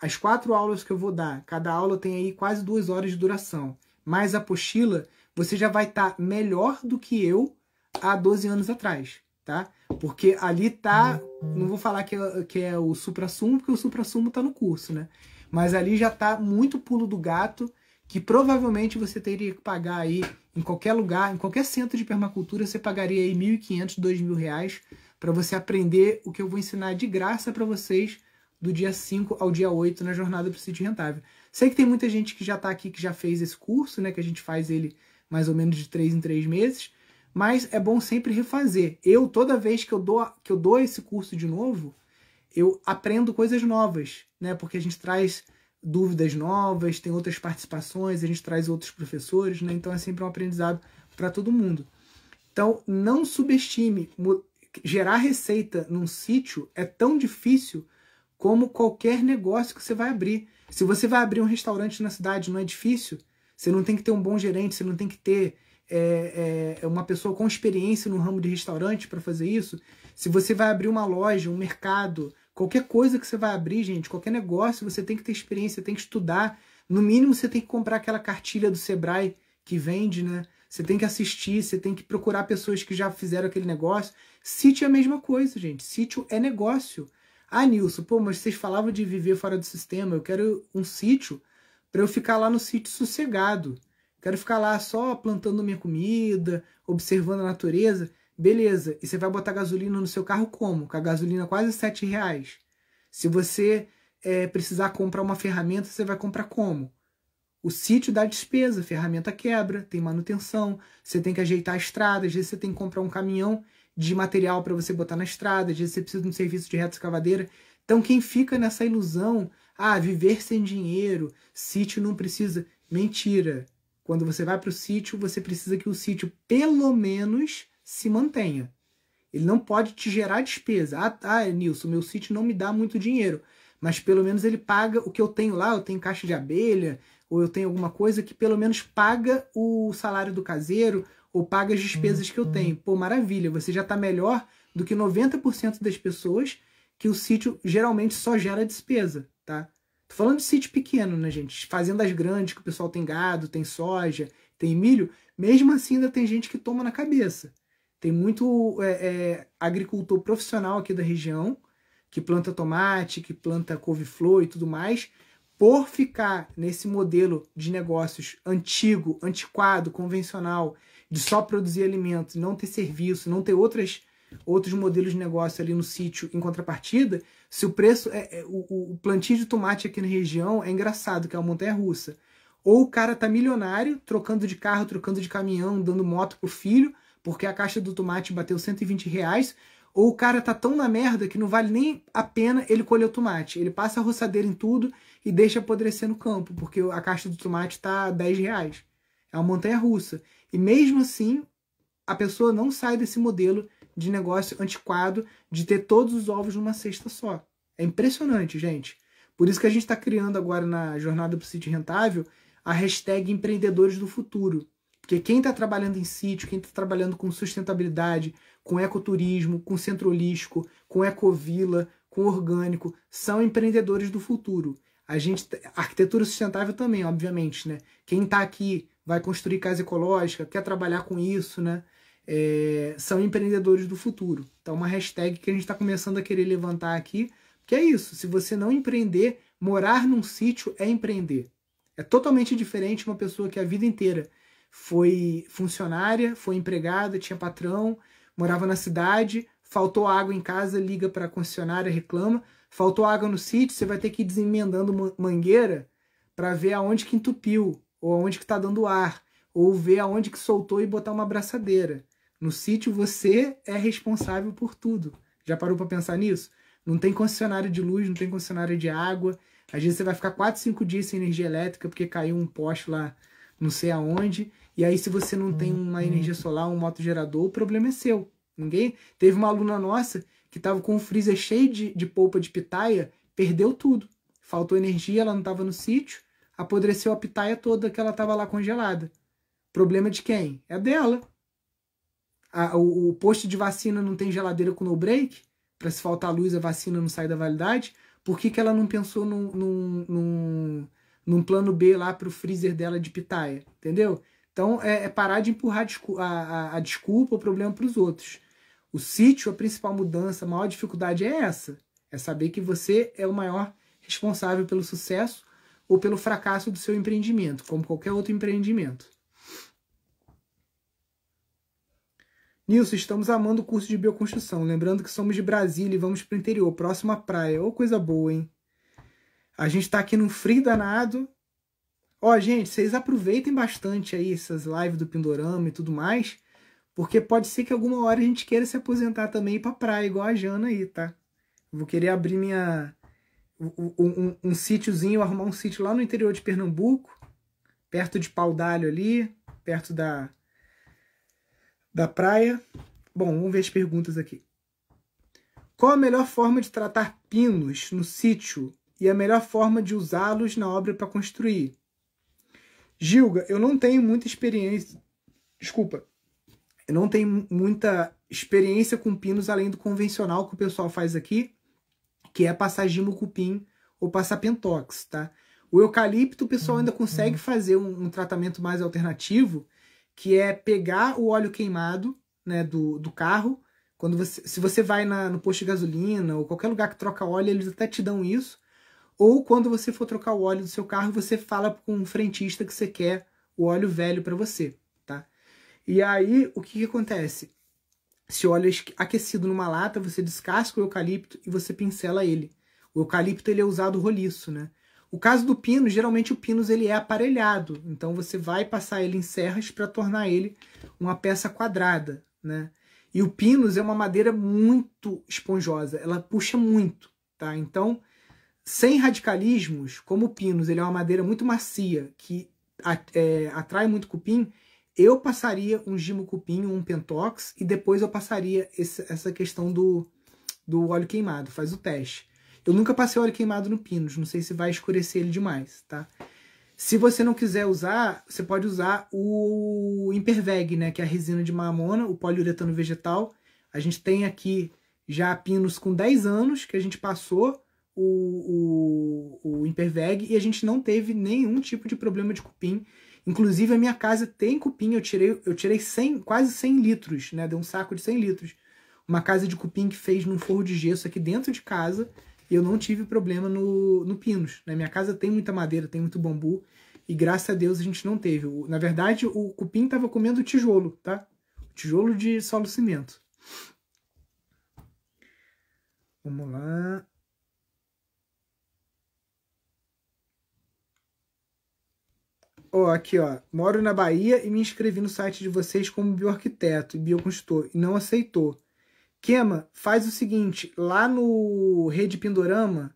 as quatro aulas que eu vou dar, cada aula tem aí quase duas horas de duração. Mais a apostila, você já vai estar tá melhor do que eu há 12 anos atrás, tá? Porque ali tá, não vou falar que é, que é o supra-sumo, porque o supra-sumo tá no curso, né? Mas ali já tá muito pulo do gato, que provavelmente você teria que pagar aí em qualquer lugar, em qualquer centro de permacultura, você pagaria aí 1.500, 2.000 reais para você aprender o que eu vou ensinar de graça para vocês do dia 5 ao dia 8 na jornada para o sítio rentável. Sei que tem muita gente que já está aqui, que já fez esse curso, né? Que a gente faz ele mais ou menos de 3 em 3 meses, mas é bom sempre refazer. Eu, toda vez que eu dou, que eu dou esse curso de novo, eu aprendo coisas novas, né? Porque a gente traz dúvidas novas, tem outras participações, a gente traz outros professores, né? Então é sempre um aprendizado para todo mundo. Então, não subestime. Gerar receita num sítio é tão difícil como qualquer negócio que você vai abrir. Se você vai abrir um restaurante na cidade, não é difícil. Você não tem que ter um bom gerente, você não tem que ter é, é, é uma pessoa com experiência no ramo de restaurante para fazer isso. Se você vai abrir uma loja, um mercado, qualquer coisa que você vai abrir, gente, qualquer negócio, você tem que ter experiência, tem que estudar. No mínimo, você tem que comprar aquela cartilha do Sebrae que vende, né? Você tem que assistir, você tem que procurar pessoas que já fizeram aquele negócio. Sítio é a mesma coisa, gente. Sítio é negócio. Ah, Nilson, pô, mas vocês falavam de viver fora do sistema. Eu quero um sítio para eu ficar lá no sítio sossegado. Quero ficar lá só plantando minha comida, observando a natureza. Beleza. E você vai botar gasolina no seu carro como? Com a gasolina quase sete reais. Se você é, precisar comprar uma ferramenta, você vai comprar como? O sítio dá despesa, ferramenta quebra, tem manutenção, você tem que ajeitar a estrada, às vezes você tem que comprar um caminhão de material para você botar na estrada, de você precisa de um serviço de reto cavadeira, Então quem fica nessa ilusão, ah, viver sem dinheiro, sítio não precisa, mentira. Quando você vai para o sítio, você precisa que o sítio pelo menos se mantenha. Ele não pode te gerar despesa. Ah, ah, Nilson, meu sítio não me dá muito dinheiro, mas pelo menos ele paga o que eu tenho lá, eu tenho caixa de abelha, ou eu tenho alguma coisa que pelo menos paga o salário do caseiro, ou paga as despesas que eu tenho. Uhum. Pô, maravilha, você já está melhor do que 90% das pessoas que o sítio geralmente só gera despesa, tá? Tô falando de sítio pequeno, né, gente? Fazendas grandes que o pessoal tem gado, tem soja, tem milho, mesmo assim ainda tem gente que toma na cabeça. Tem muito é, é, agricultor profissional aqui da região que planta tomate, que planta couve-flor e tudo mais, por ficar nesse modelo de negócios antigo, antiquado, convencional, de só produzir alimento, não ter serviço, não ter outras, outros modelos de negócio ali no sítio em contrapartida, se o preço é, é o, o, plantio de tomate aqui na região é engraçado, que é uma montanha russa. Ou o cara tá milionário, trocando de carro, trocando de caminhão, dando moto pro filho, porque a caixa do tomate bateu 120 reais, ou o cara tá tão na merda que não vale nem a pena ele colher o tomate. Ele passa a roçadeira em tudo e deixa apodrecer no campo, porque a caixa do tomate tá 10 reais. É uma montanha russa. E mesmo assim, a pessoa não sai desse modelo de negócio antiquado de ter todos os ovos numa cesta só. É impressionante, gente. Por isso que a gente está criando agora na Jornada para o Sítio Rentável a hashtag Empreendedores do Futuro. Porque quem está trabalhando em sítio, quem está trabalhando com sustentabilidade, com ecoturismo, com centro holístico, com ecovila, com orgânico, são empreendedores do futuro. A gente, arquitetura sustentável também, obviamente, né? Quem está aqui vai construir casa ecológica, quer trabalhar com isso, né? É, são empreendedores do futuro. Então, uma hashtag que a gente está começando a querer levantar aqui, que é isso: se você não empreender, morar num sítio é empreender. É totalmente diferente uma pessoa que a vida inteira foi funcionária, foi empregada, tinha patrão, morava na cidade, faltou água em casa, liga para a concessionária, reclama, faltou água no sítio, você vai ter que ir desemendando mangueira para ver aonde que entupiu, ou aonde que está dando ar, ou ver aonde que soltou e botar uma abraçadeira. No sítio você é responsável por tudo. Já parou para pensar nisso? Não tem concessionário de luz, não tem concessionário de água. Às vezes você vai ficar 4, 5 dias sem energia elétrica porque caiu um poste lá não sei aonde. E aí, se você não tem uma uhum. energia solar, um motogerador, o problema é seu. Ninguém. Teve uma aluna nossa que estava com o freezer cheio de, de polpa de pitaia, perdeu tudo. Faltou energia, ela não estava no sítio apodreceu a pitaia toda que ela estava lá congelada. Problema de quem? É dela. A, o, o, posto de vacina não tem geladeira com no break, para se faltar luz a vacina não sai da validade. Por que, que ela não pensou num, num, num, num plano B lá para o freezer dela de pitaia? Entendeu? Então é, é parar de empurrar a, a, a desculpa, o problema para os outros. O sítio, a principal mudança, a maior dificuldade é essa. É saber que você é o maior responsável pelo sucesso ou pelo fracasso do seu empreendimento, como qualquer outro empreendimento. Nilson, estamos amando o curso de bioconstrução. Lembrando que somos de Brasília e vamos para o interior, próximo à praia. Ô, oh, coisa boa, hein? A gente está aqui num frio danado. Ó, oh, gente, vocês aproveitem bastante aí essas lives do Pindorama e tudo mais, porque pode ser que alguma hora a gente queira se aposentar também e ir pra praia, igual a Jana aí, tá? Vou querer abrir minha, um, um, um sítiozinho, arrumar um sítio lá no interior de Pernambuco, perto de d'Alho ali, perto da, da praia. Bom, vamos ver as perguntas aqui. Qual a melhor forma de tratar pinos no sítio e a melhor forma de usá-los na obra para construir? Gilga, eu não tenho muita experiência. Desculpa. Eu não tenho muita experiência com pinos além do convencional que o pessoal faz aqui que é passar gimocupim ou passar pentox, tá? O eucalipto, o pessoal ainda uhum, uhum. consegue fazer um, um tratamento mais alternativo, que é pegar o óleo queimado né, do, do carro. Quando você, se você vai na, no posto de gasolina ou qualquer lugar que troca óleo, eles até te dão isso. Ou quando você for trocar o óleo do seu carro, você fala com um frentista que você quer o óleo velho para você, tá? E aí, o que, que acontece? Se óleo é aquecido numa lata, você descasca o eucalipto e você pincela ele. O eucalipto ele é usado roliço, né? O caso do pino, geralmente o pinus ele é aparelhado, então você vai passar ele em serras para tornar ele uma peça quadrada, né? E o pinus é uma madeira muito esponjosa, ela puxa muito, tá? Então, sem radicalismos, como o pinus ele é uma madeira muito macia que é, atrai muito cupim, eu passaria um Cupim, um pentox, e depois eu passaria esse, essa questão do, do óleo queimado, faz o teste. Eu nunca passei óleo queimado no Pinus, não sei se vai escurecer ele demais, tá? Se você não quiser usar, você pode usar o Imperveg, né? Que é a resina de mamona, o poliuretano vegetal. A gente tem aqui já pinos com 10 anos que a gente passou o, o, o Imperveg e a gente não teve nenhum tipo de problema de cupim Inclusive, a minha casa tem cupim. Eu tirei, eu tirei 100, quase 100 litros, né? Deu um saco de 100 litros. Uma casa de cupim que fez num forro de gesso aqui dentro de casa. E eu não tive problema no, no pinos. Né? Minha casa tem muita madeira, tem muito bambu. E graças a Deus a gente não teve. Na verdade, o cupim estava comendo tijolo, tá? Tijolo de solo cimento. Vamos lá. Ó, aqui, ó. Moro na Bahia e me inscrevi no site de vocês como bioarquiteto e bioconsultor e não aceitou. Quema, faz o seguinte, lá no Rede Pindorama,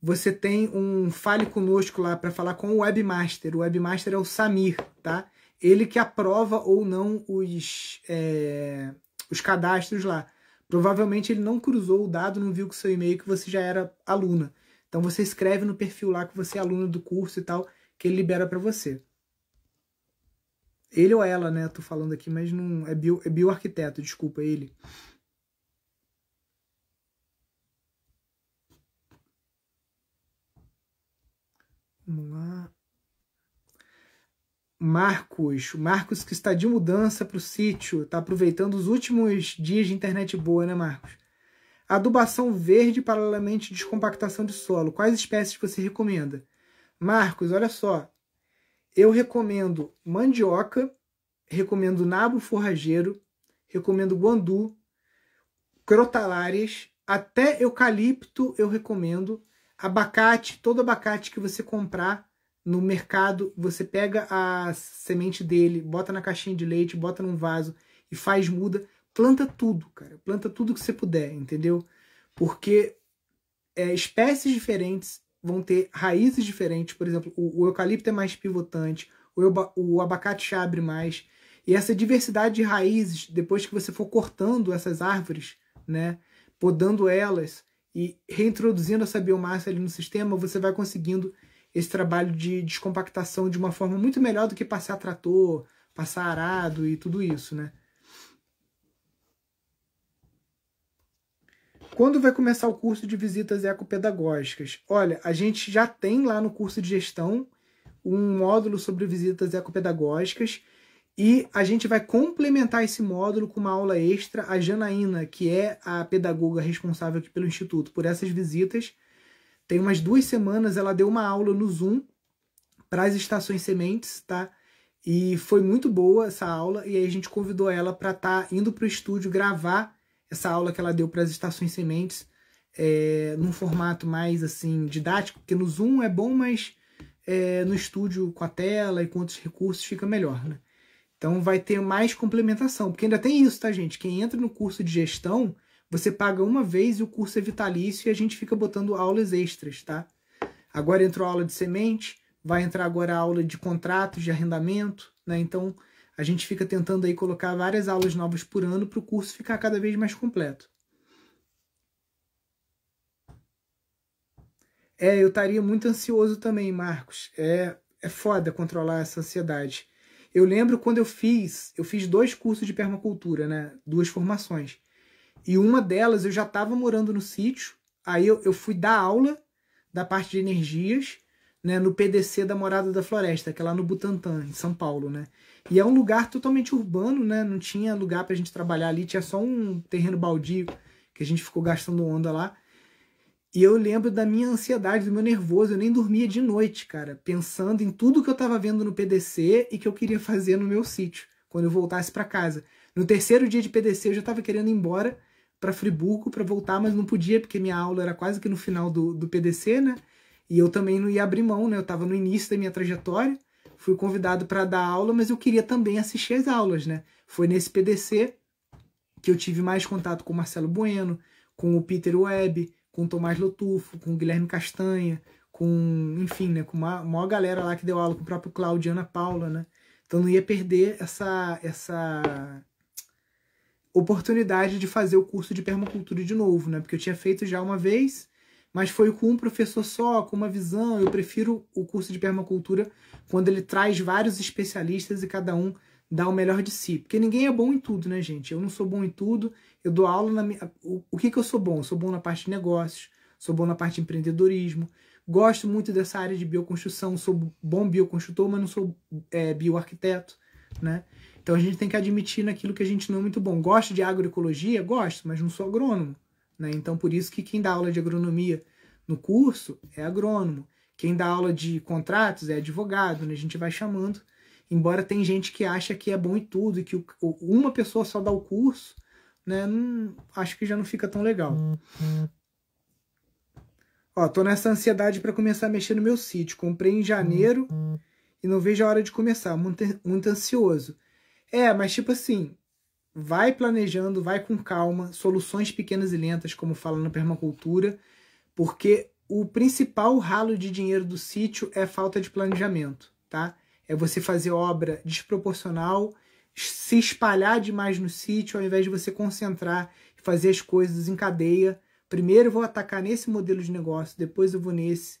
você tem um fale conosco lá para falar com o webmaster. O webmaster é o Samir, tá? Ele que aprova ou não os, é, os cadastros lá. Provavelmente ele não cruzou o dado, não viu com seu e-mail que você já era aluna. Então você escreve no perfil lá que você é aluna do curso e tal que ele libera para você. Ele ou ela, né? Tô falando aqui, mas não. É, bio, é bioarquiteto, desculpa, ele. Vamos lá. Marcos, Marcos que está de mudança para o sítio, está aproveitando os últimos dias de internet boa, né, Marcos? Adubação verde paralelamente descompactação de solo. Quais espécies você recomenda? Marcos, olha só. Eu recomendo mandioca, recomendo nabo forrageiro, recomendo guandu, crotalárias, até eucalipto eu recomendo. Abacate, todo abacate que você comprar no mercado, você pega a semente dele, bota na caixinha de leite, bota num vaso e faz muda. Planta tudo, cara. Planta tudo que você puder, entendeu? Porque é, espécies diferentes vão ter raízes diferentes. Por exemplo, o, o eucalipto é mais pivotante, o, o abacate abre mais. E essa diversidade de raízes, depois que você for cortando essas árvores, né, podando elas e reintroduzindo essa biomassa ali no sistema, você vai conseguindo esse trabalho de descompactação de uma forma muito melhor do que passar trator, passar arado e tudo isso, né? Quando vai começar o curso de visitas ecopedagógicas? Olha, a gente já tem lá no curso de gestão um módulo sobre visitas ecopedagógicas e a gente vai complementar esse módulo com uma aula extra. A Janaína, que é a pedagoga responsável aqui pelo Instituto por essas visitas, tem umas duas semanas ela deu uma aula no Zoom para as estações sementes, tá? E foi muito boa essa aula e aí a gente convidou ela para estar tá indo para o estúdio gravar essa aula que ela deu para as estações sementes é, num formato mais assim didático, porque no Zoom é bom, mas é, no estúdio com a tela e com outros recursos fica melhor, né? Então vai ter mais complementação, porque ainda tem isso, tá, gente? Quem entra no curso de gestão, você paga uma vez e o curso é vitalício e a gente fica botando aulas extras, tá? Agora entrou a aula de semente, vai entrar agora a aula de contratos de arrendamento, né? Então a gente fica tentando aí colocar várias aulas novas por ano para o curso ficar cada vez mais completo. É, eu estaria muito ansioso também, Marcos. É, é foda controlar essa ansiedade. Eu lembro quando eu fiz, eu fiz dois cursos de permacultura, né? Duas formações. E uma delas eu já estava morando no sítio, aí eu, eu fui dar aula da parte de energias, né, no PDC da Morada da Floresta, que é lá no Butantã, em São Paulo, né? E é um lugar totalmente urbano, né? Não tinha lugar pra gente trabalhar ali, tinha só um terreno baldio que a gente ficou gastando onda lá. E eu lembro da minha ansiedade, do meu nervoso, eu nem dormia de noite, cara, pensando em tudo que eu tava vendo no PDC e que eu queria fazer no meu sítio, quando eu voltasse para casa. No terceiro dia de PDC eu já tava querendo ir embora para Friburgo para voltar, mas não podia, porque minha aula era quase que no final do, do PDC, né? E eu também não ia abrir mão, né? Eu tava no início da minha trajetória fui convidado para dar aula, mas eu queria também assistir às aulas, né? Foi nesse PDC que eu tive mais contato com o Marcelo Bueno, com o Peter Webb, com o Tomás Lotufo, com o Guilherme Castanha, com, enfim, né, com uma maior galera lá que deu aula, com o próprio Claudio Ana Paula, né? Então não ia perder essa essa oportunidade de fazer o curso de permacultura de novo, né? Porque eu tinha feito já uma vez mas foi com um professor só, com uma visão. Eu prefiro o curso de permacultura quando ele traz vários especialistas e cada um dá o melhor de si. Porque ninguém é bom em tudo, né, gente? Eu não sou bom em tudo. Eu dou aula na minha... O que, que eu sou bom? Eu sou bom na parte de negócios, sou bom na parte de empreendedorismo. Gosto muito dessa área de bioconstrução. Sou bom bioconstrutor, mas não sou é, bioarquiteto, né? Então a gente tem que admitir naquilo que a gente não é muito bom. Gosto de agroecologia? Gosto, mas não sou agrônomo. Né? Então, por isso que quem dá aula de agronomia no curso é agrônomo. Quem dá aula de contratos é advogado, né? a gente vai chamando. Embora tem gente que acha que é bom e tudo e que o, uma pessoa só dá o curso, né? Não, acho que já não fica tão legal. Ó, tô nessa ansiedade para começar a mexer no meu sítio. Comprei em janeiro e não vejo a hora de começar. Muito, muito ansioso. É, mas tipo assim, vai planejando, vai com calma, soluções pequenas e lentas, como fala na permacultura, porque o principal ralo de dinheiro do sítio é falta de planejamento, tá? É você fazer obra desproporcional, se espalhar demais no sítio, ao invés de você concentrar e fazer as coisas em cadeia. Primeiro eu vou atacar nesse modelo de negócio, depois eu vou nesse.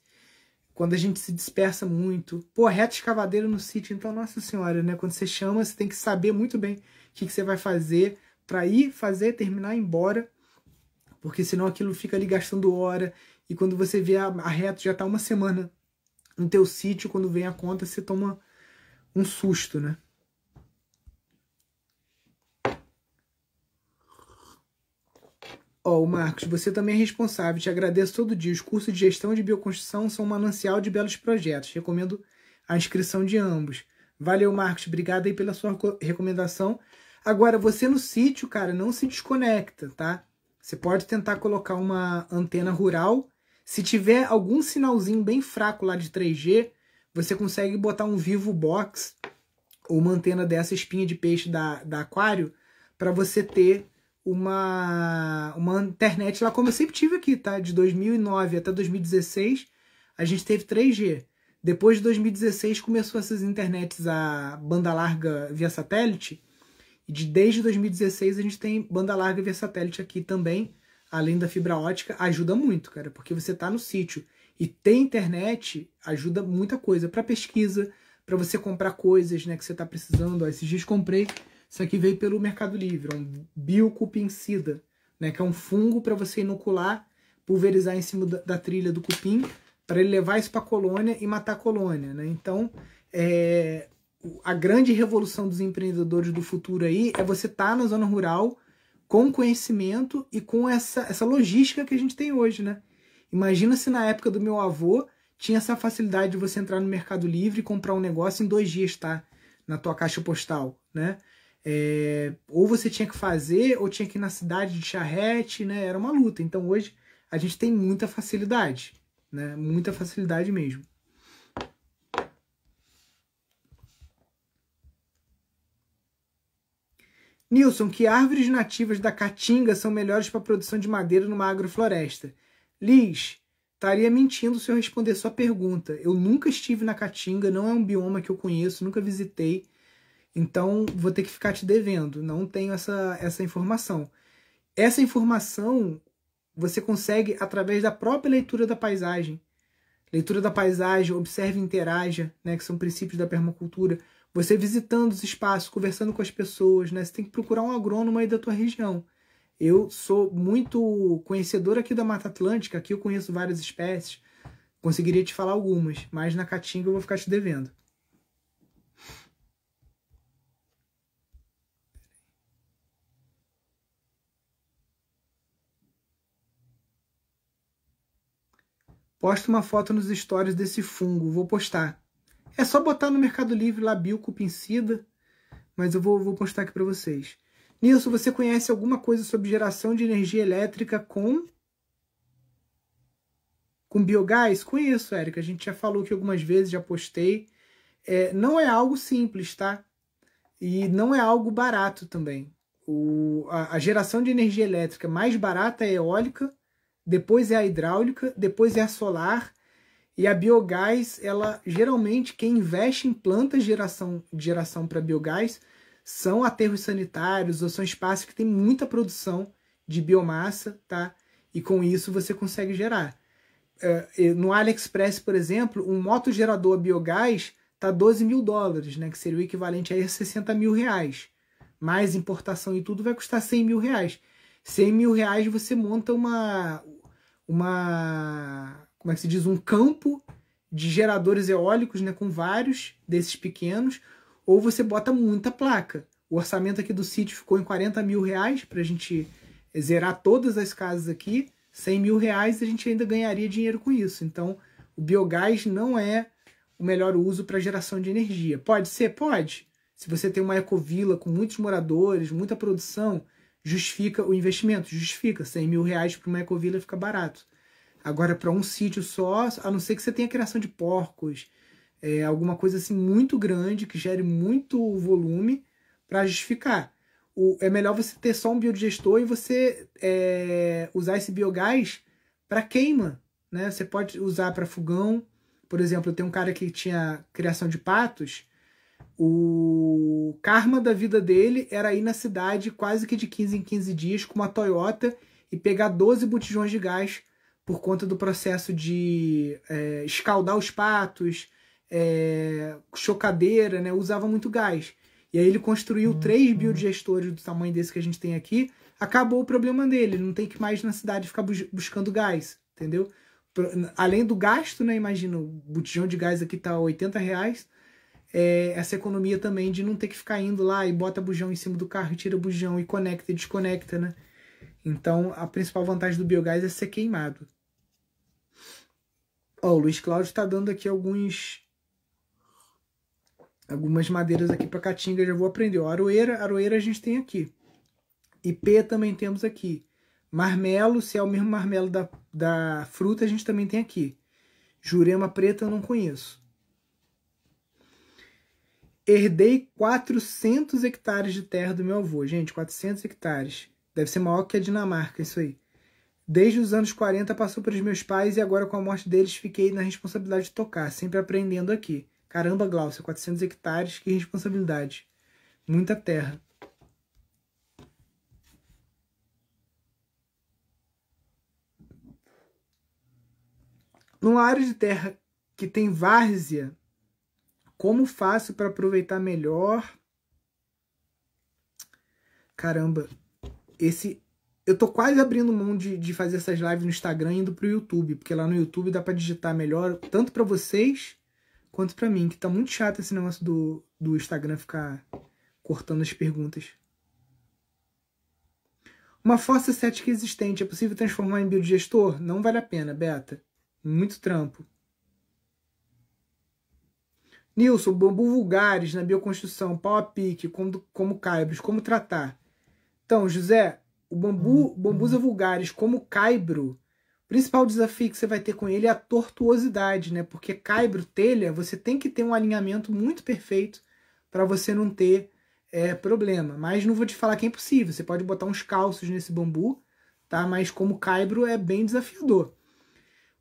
Quando a gente se dispersa muito. Pô, reta escavadeira no sítio, então, nossa senhora, né? Quando você chama, você tem que saber muito bem o que, que você vai fazer para ir fazer, terminar, embora, porque senão aquilo fica ali gastando hora e quando você vê a, a reta já tá uma semana no teu sítio, quando vem a conta você toma um susto, né? Ó, oh, o Marcos, você também é responsável. Te agradeço todo dia. Os cursos de gestão de bioconstrução são um manancial de belos projetos. Recomendo a inscrição de ambos. Valeu, Marcos. Obrigado aí pela sua recomendação. Agora, você no sítio, cara, não se desconecta, tá? Você pode tentar colocar uma antena rural. Se tiver algum sinalzinho bem fraco lá de 3G, você consegue botar um vivo box ou uma antena dessa espinha de peixe da, da aquário para você ter uma, uma internet lá, como eu sempre tive aqui, tá? De 2009 até 2016, a gente teve 3G. Depois de 2016 começou essas internets a banda larga via satélite de, desde 2016 a gente tem banda larga via satélite aqui também, além da fibra ótica, ajuda muito, cara, porque você tá no sítio e tem internet ajuda muita coisa para pesquisa, para você comprar coisas, né, que você tá precisando. Ó, esses dias comprei, isso aqui veio pelo Mercado Livre, é um biocupincida, né, que é um fungo para você inocular, pulverizar em cima da, da trilha do cupim, para ele levar isso para colônia e matar a colônia, né? Então, é, a grande revolução dos empreendedores do futuro aí é você estar tá na zona rural com conhecimento e com essa, essa logística que a gente tem hoje, né? Imagina se na época do meu avô tinha essa facilidade de você entrar no Mercado Livre e comprar um negócio em dois dias, tá? Na tua caixa postal, né? É, ou você tinha que fazer, ou tinha que ir na cidade de charrete, né? Era uma luta. Então hoje a gente tem muita facilidade, né? Muita facilidade mesmo. Nilson, que árvores nativas da Caatinga são melhores para a produção de madeira numa agrofloresta? Liz, estaria mentindo se eu responder sua pergunta. Eu nunca estive na Caatinga, não é um bioma que eu conheço, nunca visitei. Então, vou ter que ficar te devendo. Não tenho essa, essa informação. Essa informação você consegue através da própria leitura da paisagem. Leitura da paisagem, observe e interaja, né, que são princípios da permacultura você visitando os espaços, conversando com as pessoas, né? Você tem que procurar um agrônomo aí da tua região. Eu sou muito conhecedor aqui da Mata Atlântica, aqui eu conheço várias espécies. Conseguiria te falar algumas, mas na Caatinga eu vou ficar te devendo. Posta uma foto nos stories desse fungo, vou postar. É só botar no Mercado Livre lá biocupicida, mas eu vou, vou postar aqui para vocês. Nilson, você conhece alguma coisa sobre geração de energia elétrica com com biogás? Conheço, Érica. A gente já falou aqui algumas vezes, já postei. É, não é algo simples, tá? E não é algo barato também. O, a, a geração de energia elétrica mais barata é a eólica, depois é a hidráulica, depois é a solar, e a biogás, ela geralmente quem investe em plantas de geração, de geração para biogás são aterros sanitários ou são espaços que tem muita produção de biomassa, tá? E com isso você consegue gerar. Uh, no AliExpress, por exemplo, um motogerador a biogás tá 12 mil dólares, né? Que seria o equivalente a 60 mil reais. Mais importação e tudo vai custar 100 mil reais. 100 mil reais você monta uma, uma como é que se diz, um campo de geradores eólicos, né, com vários desses pequenos, ou você bota muita placa. O orçamento aqui do sítio ficou em 40 mil reais para a gente zerar todas as casas aqui. 100 mil reais a gente ainda ganharia dinheiro com isso. Então, o biogás não é o melhor uso para geração de energia. Pode ser? Pode. Se você tem uma ecovila com muitos moradores, muita produção, justifica o investimento? Justifica. 100 mil reais para uma ecovila fica barato. Agora, para um sítio só, a não ser que você tenha criação de porcos, é, alguma coisa assim muito grande, que gere muito volume, para justificar. O, é melhor você ter só um biodigestor e você é, usar esse biogás para queima. Né? Você pode usar para fogão. Por exemplo, eu tenho um cara que tinha criação de patos. O karma da vida dele era ir na cidade quase que de 15 em 15 dias com uma Toyota e pegar 12 botijões de gás por conta do processo de é, escaldar os patos, é, chocadeira, né? usava muito gás. E aí ele construiu uhum. três biodigestores do tamanho desse que a gente tem aqui. Acabou o problema dele, não tem que mais na cidade ficar bus buscando gás, entendeu? Além do gasto, né? Imagina, o botijão de gás aqui tá 80 reais. É, essa economia também de não ter que ficar indo lá e bota bujão em cima do carro, tira bujão e conecta e desconecta, né? Então a principal vantagem do biogás é ser queimado. Ó, o Luiz Cláudio está dando aqui alguns algumas madeiras aqui para caatinga, já vou aprender. Ó, aroeira, aroeira a gente tem aqui. IP também temos aqui. Marmelo, se é o mesmo marmelo da, da fruta, a gente também tem aqui. Jurema preta eu não conheço. Herdei 400 hectares de terra do meu avô. Gente, 400 hectares. Deve ser maior que a Dinamarca, isso aí. Desde os anos 40 passou pelos meus pais e agora com a morte deles fiquei na responsabilidade de tocar, sempre aprendendo aqui. Caramba, Glaucia, 400 hectares, que responsabilidade. Muita terra. Numa área de terra que tem várzea, como faço para aproveitar melhor? Caramba, esse eu tô quase abrindo mão de, de fazer essas lives no Instagram e indo pro YouTube, porque lá no YouTube dá para digitar melhor, tanto para vocês quanto para mim, que tá muito chato esse negócio do, do Instagram ficar cortando as perguntas. Uma fossa cética existente é possível transformar em biodigestor? Não vale a pena, Beta. Muito trampo. Nilson, bambu vulgares na bioconstrução, pau a pique, como, como caibros, como tratar? Então, José, o bambu, bambusa vulgares como o caibro, o principal desafio que você vai ter com ele é a tortuosidade, né? Porque caibro, telha, você tem que ter um alinhamento muito perfeito para você não ter é, problema. Mas não vou te falar que é impossível. Você pode botar uns calços nesse bambu, tá? Mas como caibro é bem desafiador.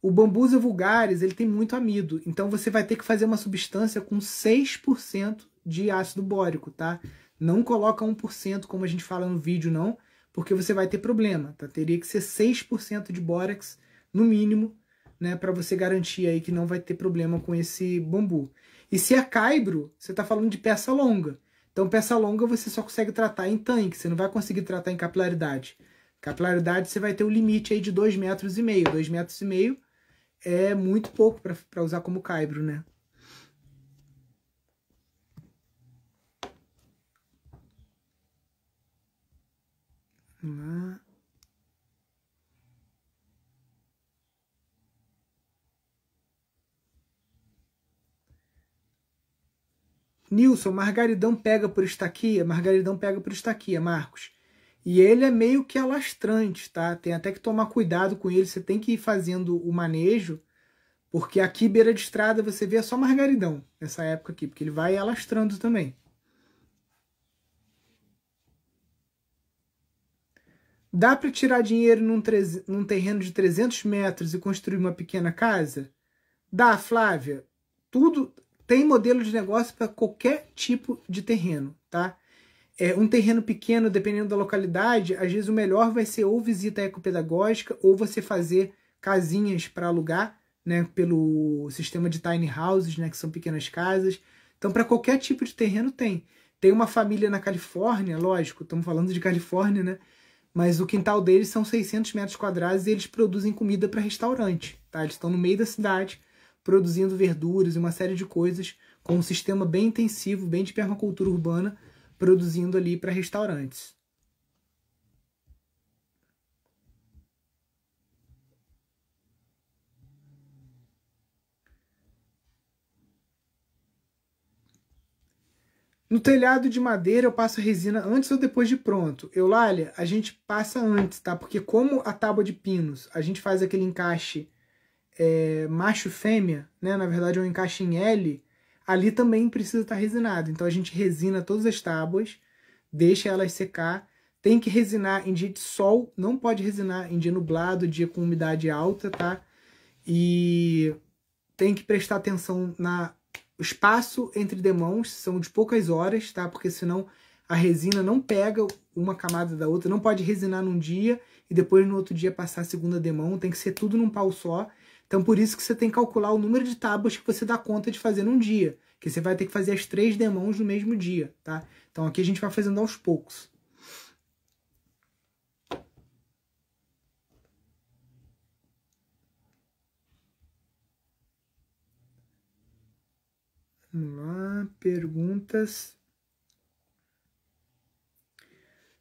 O bambusa vulgares, ele tem muito amido, então você vai ter que fazer uma substância com 6% de ácido bórico, tá? Não coloca 1% como a gente fala no vídeo não, porque você vai ter problema, tá? Teria que ser 6% de bórax, no mínimo, né, para você garantir aí que não vai ter problema com esse bambu. E se é caibro, você está falando de peça longa. Então, peça longa você só consegue tratar em tanque, você não vai conseguir tratar em capilaridade. Capilaridade você vai ter o um limite aí de 2,5 metros e meio. metros e meio é muito pouco para usar como caibro, né? Vamos lá. Nilson, Margaridão pega por estaquia, Margaridão pega por estaquia, Marcos. E ele é meio que alastrante, tá? Tem até que tomar cuidado com ele, você tem que ir fazendo o manejo, porque aqui beira de estrada você vê só Margaridão nessa época aqui, porque ele vai alastrando também. Dá para tirar dinheiro num, num terreno de 300 metros e construir uma pequena casa? Dá, Flávia. Tudo tem modelo de negócio para qualquer tipo de terreno, tá? É, um terreno pequeno, dependendo da localidade, às vezes o melhor vai ser ou visita ecopedagógica ou você fazer casinhas para alugar, né, pelo sistema de tiny houses, né, que são pequenas casas. Então, para qualquer tipo de terreno tem. Tem uma família na Califórnia, lógico, estamos falando de Califórnia, né? mas o quintal deles são 600 metros quadrados e eles produzem comida para restaurante, tá? Eles estão no meio da cidade produzindo verduras e uma série de coisas com um sistema bem intensivo, bem de permacultura urbana, produzindo ali para restaurantes. No telhado de madeira eu passo resina antes ou depois de pronto. Eulália, a gente passa antes, tá? Porque como a tábua de pinos, a gente faz aquele encaixe é, macho-fêmea, né? Na verdade é um encaixe em L, ali também precisa estar tá resinado. Então a gente resina todas as tábuas, deixa elas secar. Tem que resinar em dia de sol, não pode resinar em dia nublado, dia com umidade alta, tá? E tem que prestar atenção na o espaço entre demãos são de poucas horas, tá? Porque senão a resina não pega uma camada da outra, não pode resinar num dia e depois no outro dia passar a segunda demão, tem que ser tudo num pau só. Então por isso que você tem que calcular o número de tábuas que você dá conta de fazer num dia, que você vai ter que fazer as três demãos no mesmo dia, tá? Então aqui a gente vai fazendo aos poucos. Vamos lá, perguntas.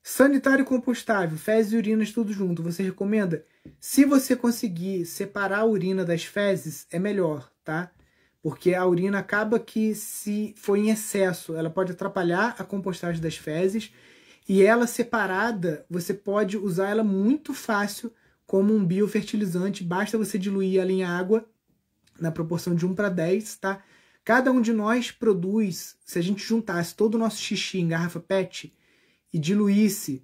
Sanitário compostável, fezes e urinas tudo junto, você recomenda? Se você conseguir separar a urina das fezes, é melhor, tá? Porque a urina acaba que, se for em excesso, ela pode atrapalhar a compostagem das fezes. E ela separada, você pode usar ela muito fácil como um biofertilizante. Basta você diluir ela em água na proporção de 1 para 10, tá? Cada um de nós produz, se a gente juntasse todo o nosso xixi em garrafa PET e diluísse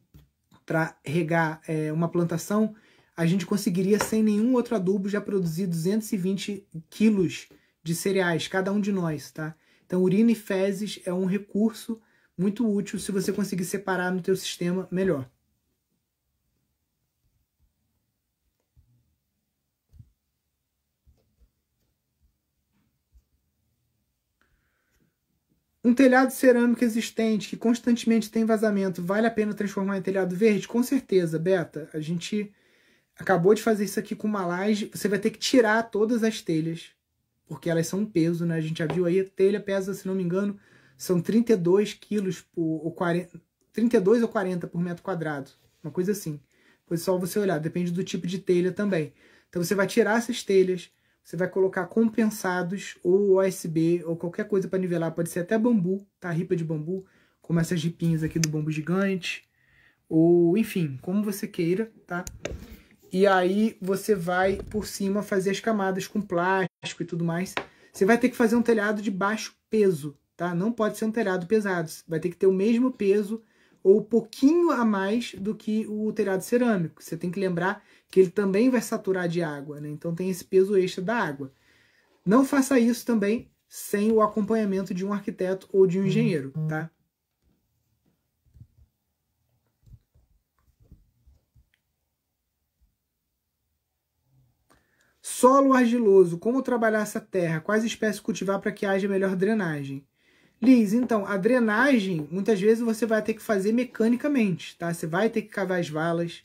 para regar é, uma plantação, a gente conseguiria, sem nenhum outro adubo, já produzir 220 quilos de cereais, cada um de nós, tá? Então, urina e fezes é um recurso muito útil se você conseguir separar no teu sistema melhor. Um telhado cerâmico existente que constantemente tem vazamento, vale a pena transformar em telhado verde? Com certeza, Beta. A gente acabou de fazer isso aqui com uma laje. Você vai ter que tirar todas as telhas, porque elas são um peso, né? A gente já viu aí, a telha pesa, se não me engano, são 32 quilos por, ou 40, 32 ou 40 por metro quadrado, uma coisa assim. Pois só você olhar, depende do tipo de telha também. Então você vai tirar essas telhas, você vai colocar compensados ou OSB ou qualquer coisa para nivelar. Pode ser até bambu, tá? Ripa de bambu, como essas ripinhas aqui do bambu gigante. Ou, enfim, como você queira, tá? E aí você vai por cima fazer as camadas com plástico e tudo mais. Você vai ter que fazer um telhado de baixo peso, tá? Não pode ser um telhado pesado. Vai ter que ter o mesmo peso ou um pouquinho a mais do que o telhado cerâmico. Você tem que lembrar que ele também vai saturar de água, né? Então tem esse peso extra da água. Não faça isso também sem o acompanhamento de um arquiteto ou de um engenheiro, tá? Solo argiloso, como trabalhar essa terra? Quais espécies cultivar para que haja melhor drenagem? Liz, então, a drenagem, muitas vezes você vai ter que fazer mecanicamente, tá? Você vai ter que cavar as valas,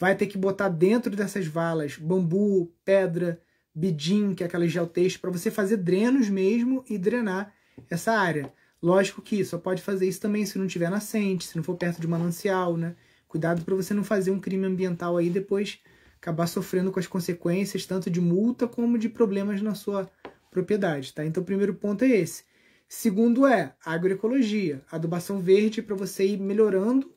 vai ter que botar dentro dessas valas bambu, pedra, bidim, que é aquela geotexto, para você fazer drenos mesmo e drenar essa área. Lógico que só pode fazer isso também se não tiver nascente, se não for perto de manancial, né? Cuidado para você não fazer um crime ambiental aí depois acabar sofrendo com as consequências tanto de multa como de problemas na sua propriedade, tá? Então, o primeiro ponto é esse. Segundo é agroecologia, adubação verde para você ir melhorando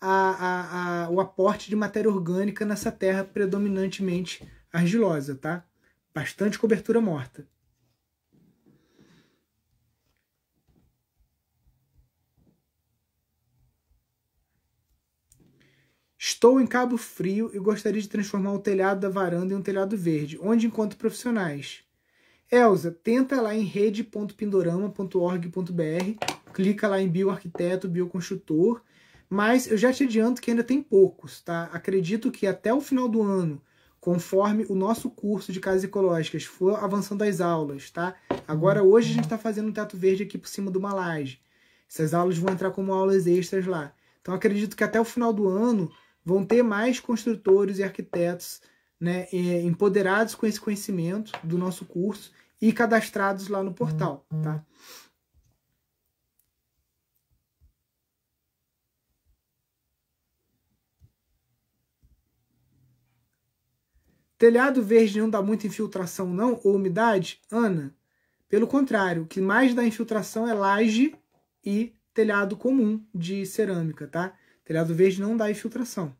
a, a, a, o aporte de matéria orgânica nessa terra predominantemente argilosa, tá? Bastante cobertura morta. Estou em Cabo Frio e gostaria de transformar o telhado da varanda em um telhado verde, onde encontro profissionais. Elza, tenta lá em rede.pindorama.org.br, clica lá em bioarquiteto, bioconstrutor mas eu já te adianto que ainda tem poucos, tá? Acredito que até o final do ano, conforme o nosso curso de casas ecológicas for avançando as aulas, tá? Agora hoje a gente está fazendo um teto verde aqui por cima de uma laje. Essas aulas vão entrar como aulas extras lá. Então acredito que até o final do ano vão ter mais construtores e arquitetos né, é, empoderados com esse conhecimento do nosso curso e cadastrados lá no portal, tá? Telhado verde não dá muita infiltração, não? Ou umidade? Ana, pelo contrário, o que mais dá infiltração é laje e telhado comum de cerâmica, tá? Telhado verde não dá infiltração.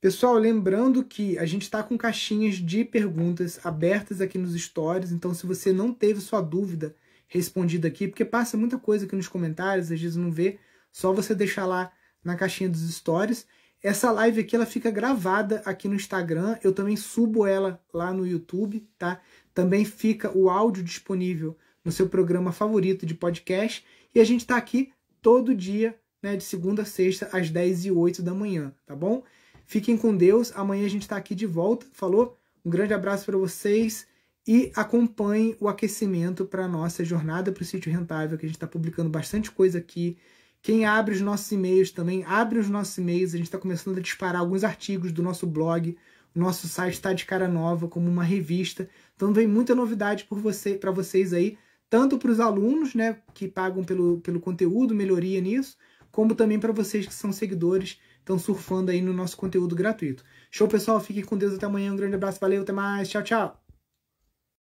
Pessoal, lembrando que a gente está com caixinhas de perguntas abertas aqui nos stories, então se você não teve sua dúvida, respondido aqui, porque passa muita coisa aqui nos comentários, às vezes não vê, só você deixar lá na caixinha dos stories. Essa live aqui ela fica gravada aqui no Instagram, eu também subo ela lá no YouTube, tá? Também fica o áudio disponível no seu programa favorito de podcast e a gente está aqui todo dia, né, de segunda a sexta às 10 e 8 da manhã, tá bom? Fiquem com Deus, amanhã a gente está aqui de volta. Falou? Um grande abraço para vocês e acompanhe o aquecimento para a nossa jornada para o sítio rentável, que a gente está publicando bastante coisa aqui. Quem abre os nossos e-mails também, abre os nossos e-mails. A gente está começando a disparar alguns artigos do nosso blog. O nosso site está de cara nova, como uma revista. Então vem muita novidade por você, para vocês aí, tanto para os alunos, né, que pagam pelo, pelo conteúdo, melhoria nisso, como também para vocês que são seguidores, estão surfando aí no nosso conteúdo gratuito. Show, pessoal. Fiquem com Deus até amanhã. Um grande abraço, valeu, até mais. Tchau, tchau.